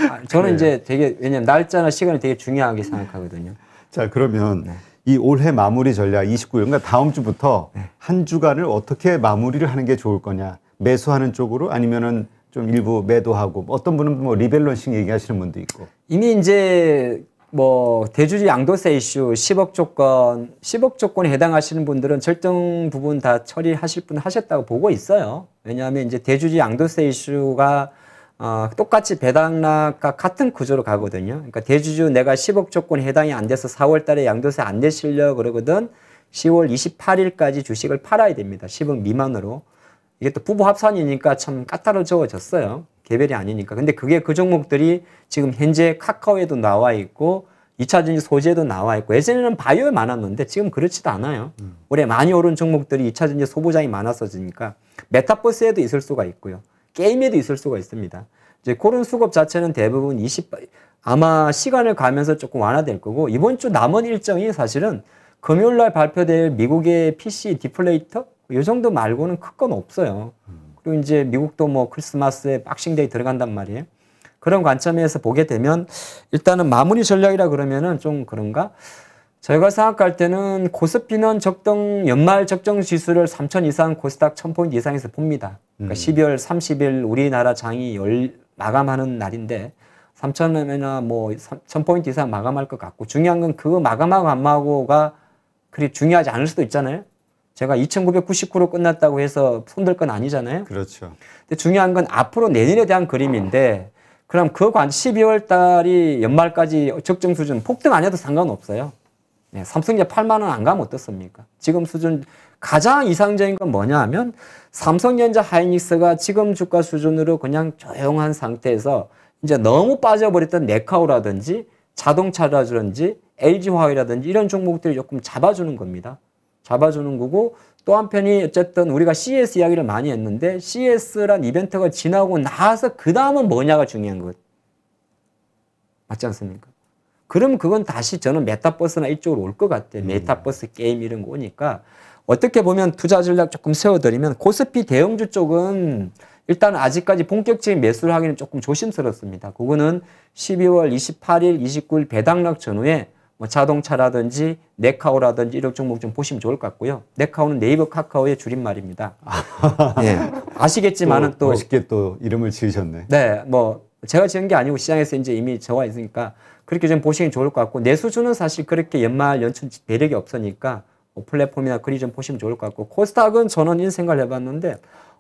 아, 저는 그래요. 네. 이제 되게 왜냐면 날짜나 시간이 되게 중요하게 생각하거든요. 자, 그러면 네. 이 올해 마무리 전략 29일, 그러니까 다음 주부터 네. 한 주간을 어떻게 마무리를 하는 게 좋을 거냐. 매수하는 쪽으로 아니면은 좀 일부 매도하고 뭐 어떤 분은 뭐 리밸런싱 얘기하시는 분도 있고. 이미 이제 뭐 대주주 양도세 이슈 10억 조건 10억 조건에 해당하시는 분들은 절정 부분 다 처리하실 분 하셨다고 보고 있어요. 왜냐하면 이제 대주주 양도세 이슈가 어, 똑같이 배당락과 같은 구조로 가거든요. 그러니까 대주주 내가 10억 조건 해당이 안 돼서 4월 달에 양도세 안 내시려 그러거든 10월 28일까지 주식을 팔아야 됩니다. 10억 미만으로. 이게 또 부부 합산이니까 참까탈로워졌어요 개별이 아니니까. 근데 그게 그 종목들이 지금 현재 카카오에도 나와 있고 2차전지 소재도 나와 있고 예전에는 바이오에 많았는데 지금 그렇지도 않아요. 음. 올해 많이 오른 종목들이 2차전지 소보장이 많았어지니까 메타버스에도 있을 수가 있고요. 게임에도 있을 수가 있습니다. 이제 그런 수급 자체는 대부분 20 아마 시간을 가면서 조금 완화될 거고 이번 주 남은 일정이 사실은 금요일 날 발표될 미국의 PC 디플레이터 이 정도 말고는 큰 건 없어요. 그리고 이제 미국도 뭐 크리스마스에 박싱데이 들어간단 말이에요. 그런 관점에서 보게 되면 일단은 마무리 전략이라 그러면은 좀 그런가? 저희가 생각할 때는 고스피는 적정 연말 적정 지수를 3천 이상 고스닥 1,000포인트 이상에서 봅니다. 그러니까 음. 12월 30일 우리나라 장이 열, 마감하는 날인데 3천원이나 뭐 1,000포인트 이상 마감할 것 같고 중요한 건 그거 마감하고 안 마고가 그리 중요하지 않을 수도 있잖아요. 제가 2,999로 끝났다고 해서 손들 건 아니잖아요. 그렇죠. 근데 중요한 건 앞으로 내년에 대한 그림인데 그럼 그 관, 12월 달이 연말까지 적정 수준 폭등 아니어도 상관없어요. 예, 삼성전자 8만 원 안 가면 어떻습니까? 지금 수준 가장 이상적인 건 뭐냐 면 삼성전자 하이닉스가 지금 주가 수준으로 그냥 조용한 상태에서 이제 너무 빠져버렸던 네카오라든지 자동차라든지 LG화웨이라든지 이런 종목들을 조금 잡아주는 겁니다. 잡아주는 거고 또 한편이 어쨌든 우리가 CS 이야기를 많이 했는데 CS란 이벤트가 지나고 나서 그 다음은 뭐냐가 중요한 것. 맞지 않습니까? 그럼 그건 다시 저는 메타버스나 이쪽으로 올 것 같아요. 음. 메타버스 게임 이런 거 오니까 어떻게 보면 투자 전략 조금 세워드리면 코스피 대형주 쪽은 일단 아직까지 본격적인 매수를 하기는 조금 조심스럽습니다. 그거는 12월 28일, 29일 배당락 전후에 뭐 자동차라든지 네카오라든지 이런 종목 좀 보시면 좋을 것 같고요. 네카오는 네이버 카카오의 줄임말입니다. 예. 아시겠지만은 또, 또, 멋있게 또 이름을 지으셨네. 네, 뭐 제가 지은 게 아니고 시장에서 이제 이미 저와 있으니까 그렇게 좀 보시면 좋을 것 같고 내수주는 사실 그렇게 연말 연초 매력이 없으니까 뭐 플랫폼이나 그리 좀 보시면 좋을 것 같고 코스닥은 저는 인생을 해봤는데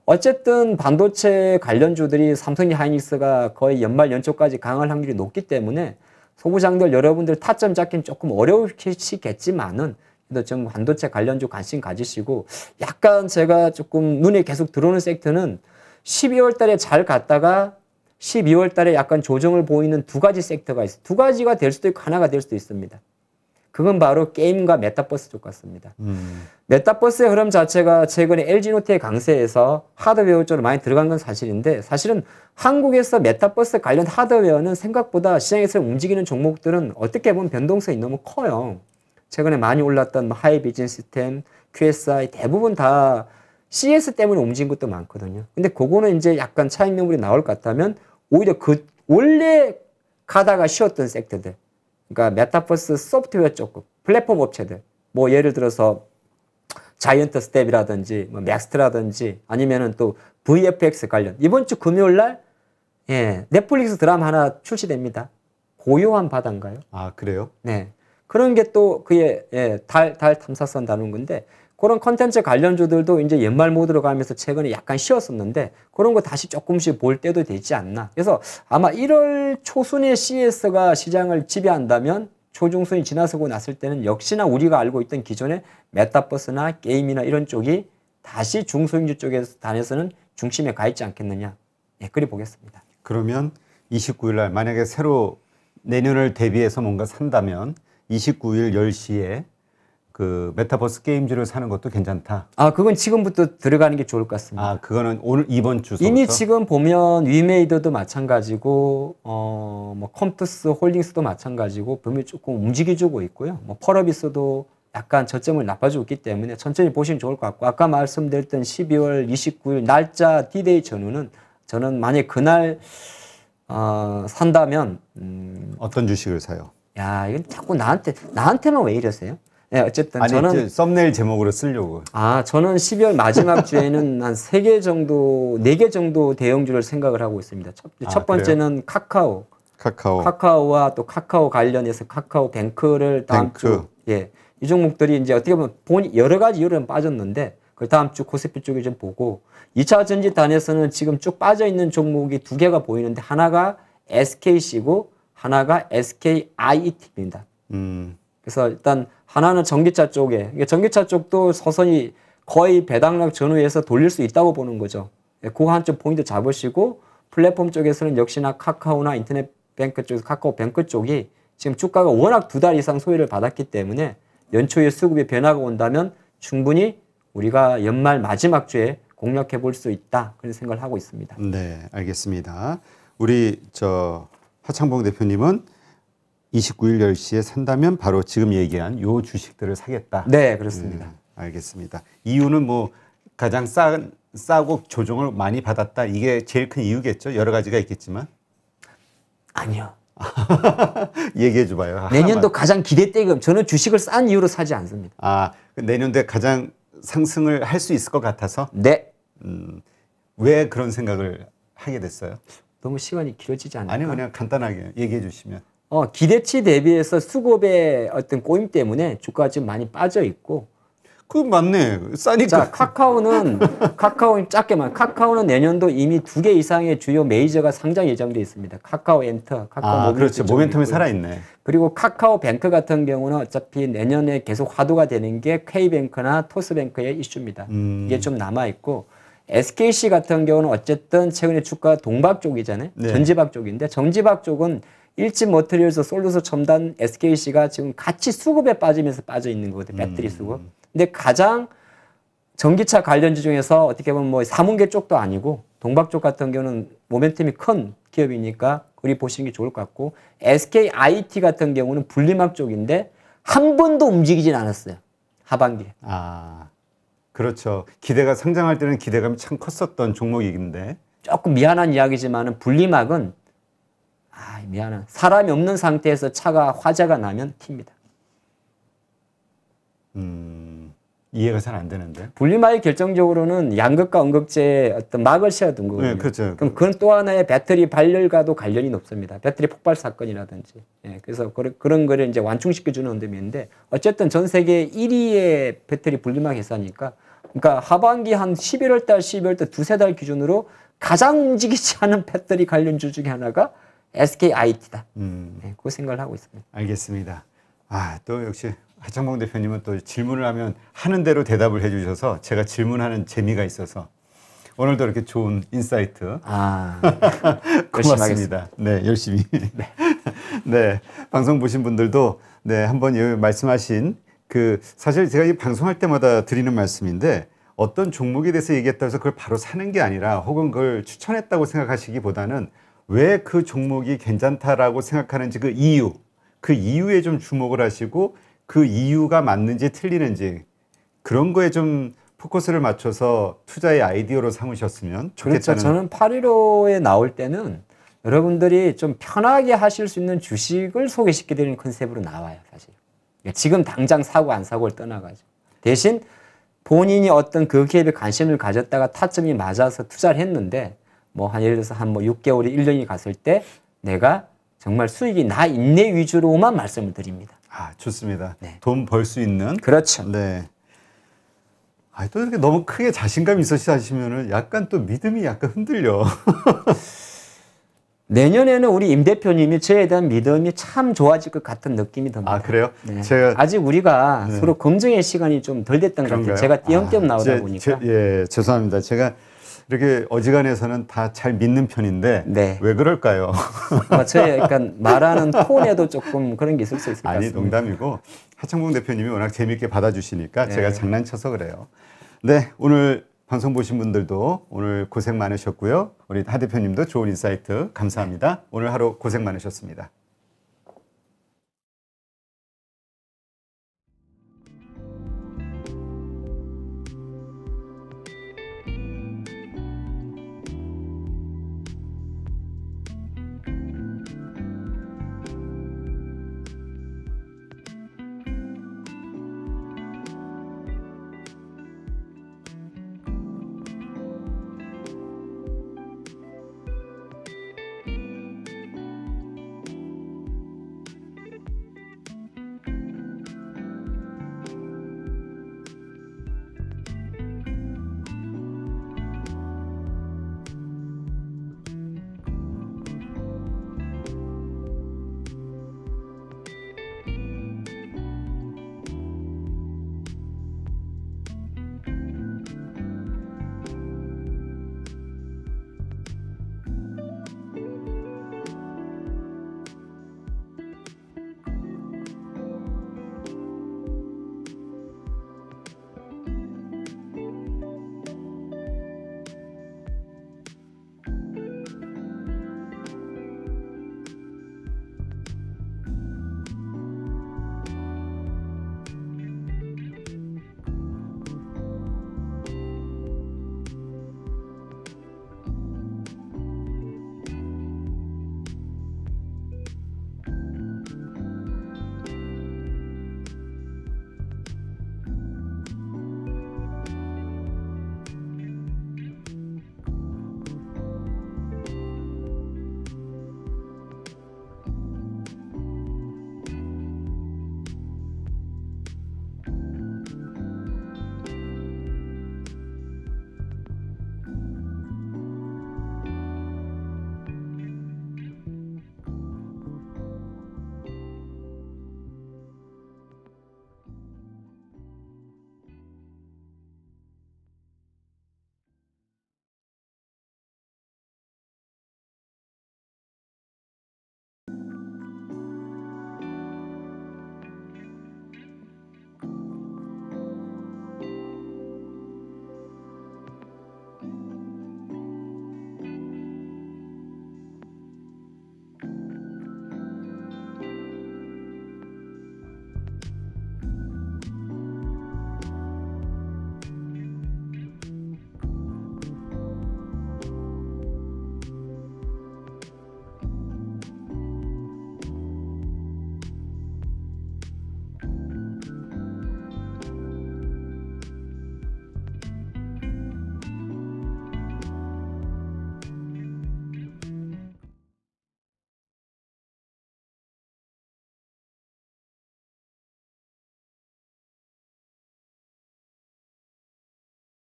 어쨌든 반도체 관련주들이 삼성이 하이닉스가 거의 연말 연초까지 강할 확률이 높기 때문에 소부장들 여러분들 타점 잡기는 조금 어려우시겠지만은 그래도 좀 반도체 관련주 관심 가지시고 약간 제가 조금 눈에 계속 들어오는 섹터는 12월 달에 잘 갔다가 12월 달에 약간 조정을 보이는 두 가지 섹터가 있어요. 두 가지가 될 수도 있고 하나가 될 수도 있습니다. 그건 바로 게임과 메타버스 쪽 같습니다. 음. 메타버스의 흐름 자체가 최근에 LG노트의 강세에서 하드웨어 쪽으로 많이 들어간 건 사실인데 사실은 한국에서 메타버스 관련 하드웨어는 생각보다 시장에서 움직이는 종목들은 어떻게 보면 변동성이 너무 커요. 최근에 많이 올랐던 뭐 하이비전 시스템, QSI 대부분 다 CS 때문에 움직인 것도 많거든요. 근데 그거는 이제 약간 차익매물이 나올 것 같다면 오히려 그 원래 가다가 쉬었던 섹터들 그러니까 메타버스 소프트웨어 쪽 플랫폼 업체들 뭐 예를 들어서 자이언트 스텝이라든지 뭐 맥스트라든지 아니면은 또 VFX 관련 이번 주 금요일 날 예, 넷플릭스 드라마 하나 출시됩니다. 고요한 바다인가요? 아, 그래요? 네. 그런 게 또 그의 예, 달, 달 탐사선 다는 건데 그런 컨텐츠 관련주들도 이제 연말 모드로 가면서 최근에 약간 쉬었었는데 그런 거 다시 조금씩 볼 때도 되지 않나. 그래서 아마 1월 초순에 CS가 시장을 지배한다면 초중순이 지나서고 났을 때는 역시나 우리가 알고 있던 기존의 메타버스나 게임이나 이런 쪽이 다시 중소형주 쪽에서 단에서는 중심에 가 있지 않겠느냐. 예, 그리 보겠습니다. 그러면 29일 날 만약에 새로 내년을 대비해서 뭔가 산다면 29일 10시에 그 메타버스 게임즈를 사는 것도 괜찮다. 아, 그건 지금부터 들어가는 게 좋을 것 같습니다. 아, 그거는 오늘 이번 주 이미 지금 보면 위메이더도 마찬가지고 어, 뭐 컴투스 홀딩스도 마찬가지고 범위 조금 움직여주고 있고요. 뭐 펄어비스도 약간 저점을 나빠주고 있기 때문에 천천히 보시면 좋을 것 같고 아까 말씀드렸던 12월 29일 날짜 디데이 전후는 저는 만약 그날 어, 산다면 음, 어떤 주식을 사요? 야, 이건 자꾸 나한테 나한테만 왜 이러세요? 네, 어쨌든 아니, 저는 썸네일 제목으로 쓰려고. 아, 저는 12월 마지막 주에는 한 세 개 정도, 네 개 정도 대형주를 생각을 하고 있습니다. 첫, 아, 번째는 카카오. 카카오. 카카오와 또 카카오 관련해서 카카오 뱅크를 다음 뱅크. 주 예. 이 종목들이 이제 어떻게 보면 본 여러 가지 이유로 빠졌는데 그 다음 주 코스피 쪽에 좀 보고 2차 전지 단에서는 지금 쭉 빠져 있는 종목이 두 개가 보이는데 하나가 SKC고 하나가 SKIET입니다. 음. 그래서 일단 하나는 전기차 쪽에 그러니까 전기차 쪽도 서서히 거의 배당락 전후에서 돌릴 수 있다고 보는 거죠. 예, 그 한쪽 포인트 잡으시고 플랫폼 쪽에서는 역시나 카카오나 인터넷 뱅크 쪽, 카카오 뱅크 쪽이 지금 주가가 워낙 두 달 이상 소위를 받았기 때문에 연초에 수급이 변화가 온다면 충분히 우리가 연말 마지막 주에 공략해 볼 수 있다 그런 생각을 하고 있습니다. 네, 알겠습니다. 우리 저 하창봉 대표님은 29일 10시에 산다면 바로 지금 얘기한 요 주식들을 사겠다. 네, 그렇습니다. 음, 알겠습니다. 이유는 뭐 가장 싼 싸고 조정을 많이 받았다. 이게 제일 큰 이유겠죠. 여러 가지가 있겠지만. 아니요. 얘기해 줘봐요. 내년도 하나만. 가장 기대대금. 저는 주식을 싼 이유로 사지 않습니다. 아, 그 내년도에 가장 상승을 할 수 있을 것 같아서. 네. 음, 왜 그런 생각을 하게 됐어요? 너무 시간이 길어지지 않아요? 아니요, 그냥 간단하게 얘기해 주시면. 어, 기대치 대비해서 수급의 어떤 꼬임 때문에 주가가 지금 많이 빠져 있고. 그 맞네. 싸니까. 자, 카카오는 카카오는 짧게만 카카오는 내년도 이미 두 개 이상의 주요 메이저가 상장 예정돼 있습니다. 카카오 엔터, 카카오 아, 그렇죠. 모멘텀이 살아 있네. 그리고 카카오 뱅크 같은 경우는 어차피 내년에 계속 화두가 되는 게 K뱅크나 토스뱅크의 이슈입니다. 음. 이게 좀 남아 있고 SKC 같은 경우는 어쨌든 최근에 주가 동박 쪽이잖아요. 네. 전지박 쪽인데 전지박 쪽은 일진 머테리얼에서 솔루스 첨단 SKC가 지금 같이 수급에 빠지면서 빠져 있는 거거든요. 음. 배터리 수급. 근데 가장 전기차 관련지 중에서 어떻게 보면 뭐 사문계 쪽도 아니고 동박 쪽 같은 경우는 모멘텀이 큰 기업이니까 우리 보시는 게 좋을 것 같고 SKIT 같은 경우는 분리막 쪽인데 한 번도 움직이진 않았어요. 하반기에. 아. 그렇죠. 기대가 상장할 때는 기대감이 참 컸었던 종목이긴데. 조금 미안한 이야기지만은 분리막은 아, 미안한. 사람이 없는 상태에서 차가 화재가 나면 킵니다. 음, 이해가 잘 안 되는데. 분리막이 결정적으로는 양극과 음극재의 어떤 막을 씌워둔 거거든요. 네, 그렇죠. 그럼 그건 또 하나의 배터리 발열과도 관련이 높습니다. 배터리 폭발 사건이라든지. 예, 그래서 그런, 그런 거를 이제 완충시켜주는 원인데 어쨌든 전 세계 1위의 배터리 분리막 회사니까 그러니까 하반기 한 11월 달, 12월 달 두세 달 기준으로 가장 움직이지 않은 배터리 관련주 중에 하나가 SKIT다. 음. 네, 그 생각을 하고 있습니다. 알겠습니다. 아, 또 역시 하창봉 대표님은 또 질문을 하면 하는 대로 대답을 해주셔서 제가 질문하는 재미가 있어서 오늘도 이렇게 좋은 인사이트. 아, 네. 고맙습니다. 네, 열심히. 네. 네, 방송 보신 분들도 네 한번 말씀하신 그 사실 제가 이 방송할 때마다 드리는 말씀인데 어떤 종목에 대해서 얘기했다 해서 그걸 바로 사는 게 아니라 혹은 그걸 추천했다고 생각하시기보다는 왜그 종목이 괜찮다라고 생각하는지 그 이유, 그 이유에 좀 주목을 하시고 그 이유가 맞는지 틀리는지 그런 거에 좀 포커스를 맞춰서 투자의 아이디어로 삼으셨으면 그렇죠. 좋겠다는. 그렇죠. 저는 815에 나올 때는 여러분들이 좀 편하게 하실 수 있는 주식을 소개시켜드리는 컨셉으로 나와요, 사실. 그러니까 지금 당장 사고 안 사고를 떠나가지고. 대신 본인이 어떤 그 기업에 관심을 가졌다가 타점이 맞아서 투자를 했는데 뭐한 예를 들어서 한 뭐 6개월이 1년이 갔을 때 내가 정말 수익이 나 인내 위주로만 말씀을 드립니다. 아, 좋습니다. 네. 돈벌 수 있는. 그렇죠. 네. 아, 또 이렇게 너무 크게 자신감 있으시면은 약간 또 믿음이 약간 흔들려. 내년에는 우리 임 대표님이 저에 대한 믿음이 참 좋아질 것 같은 느낌이 듭니다. 아 그래요? 네. 제가 아직 우리가 네. 서로 검증의 시간이 좀 덜 됐던 것 같아요. 제가 띄엄띄엄 아, 나오다 제, 보니까. 제, 예, 죄송합니다. 제가 이렇게 어지간해서는 다 잘 믿는 편인데 네. 왜 그럴까요? 저의 약간 말하는 톤에도 조금 그런 게 있을 수 있을 것 같습니다. 아니 농담이고 하창봉 대표님이 워낙 재밌게 받아주시니까 네. 제가 장난쳐서 그래요. 네 오늘 방송 보신 분들도 오늘 고생 많으셨고요. 우리 하 대표님도 좋은 인사이트 감사합니다. 오늘 하루 고생 많으셨습니다.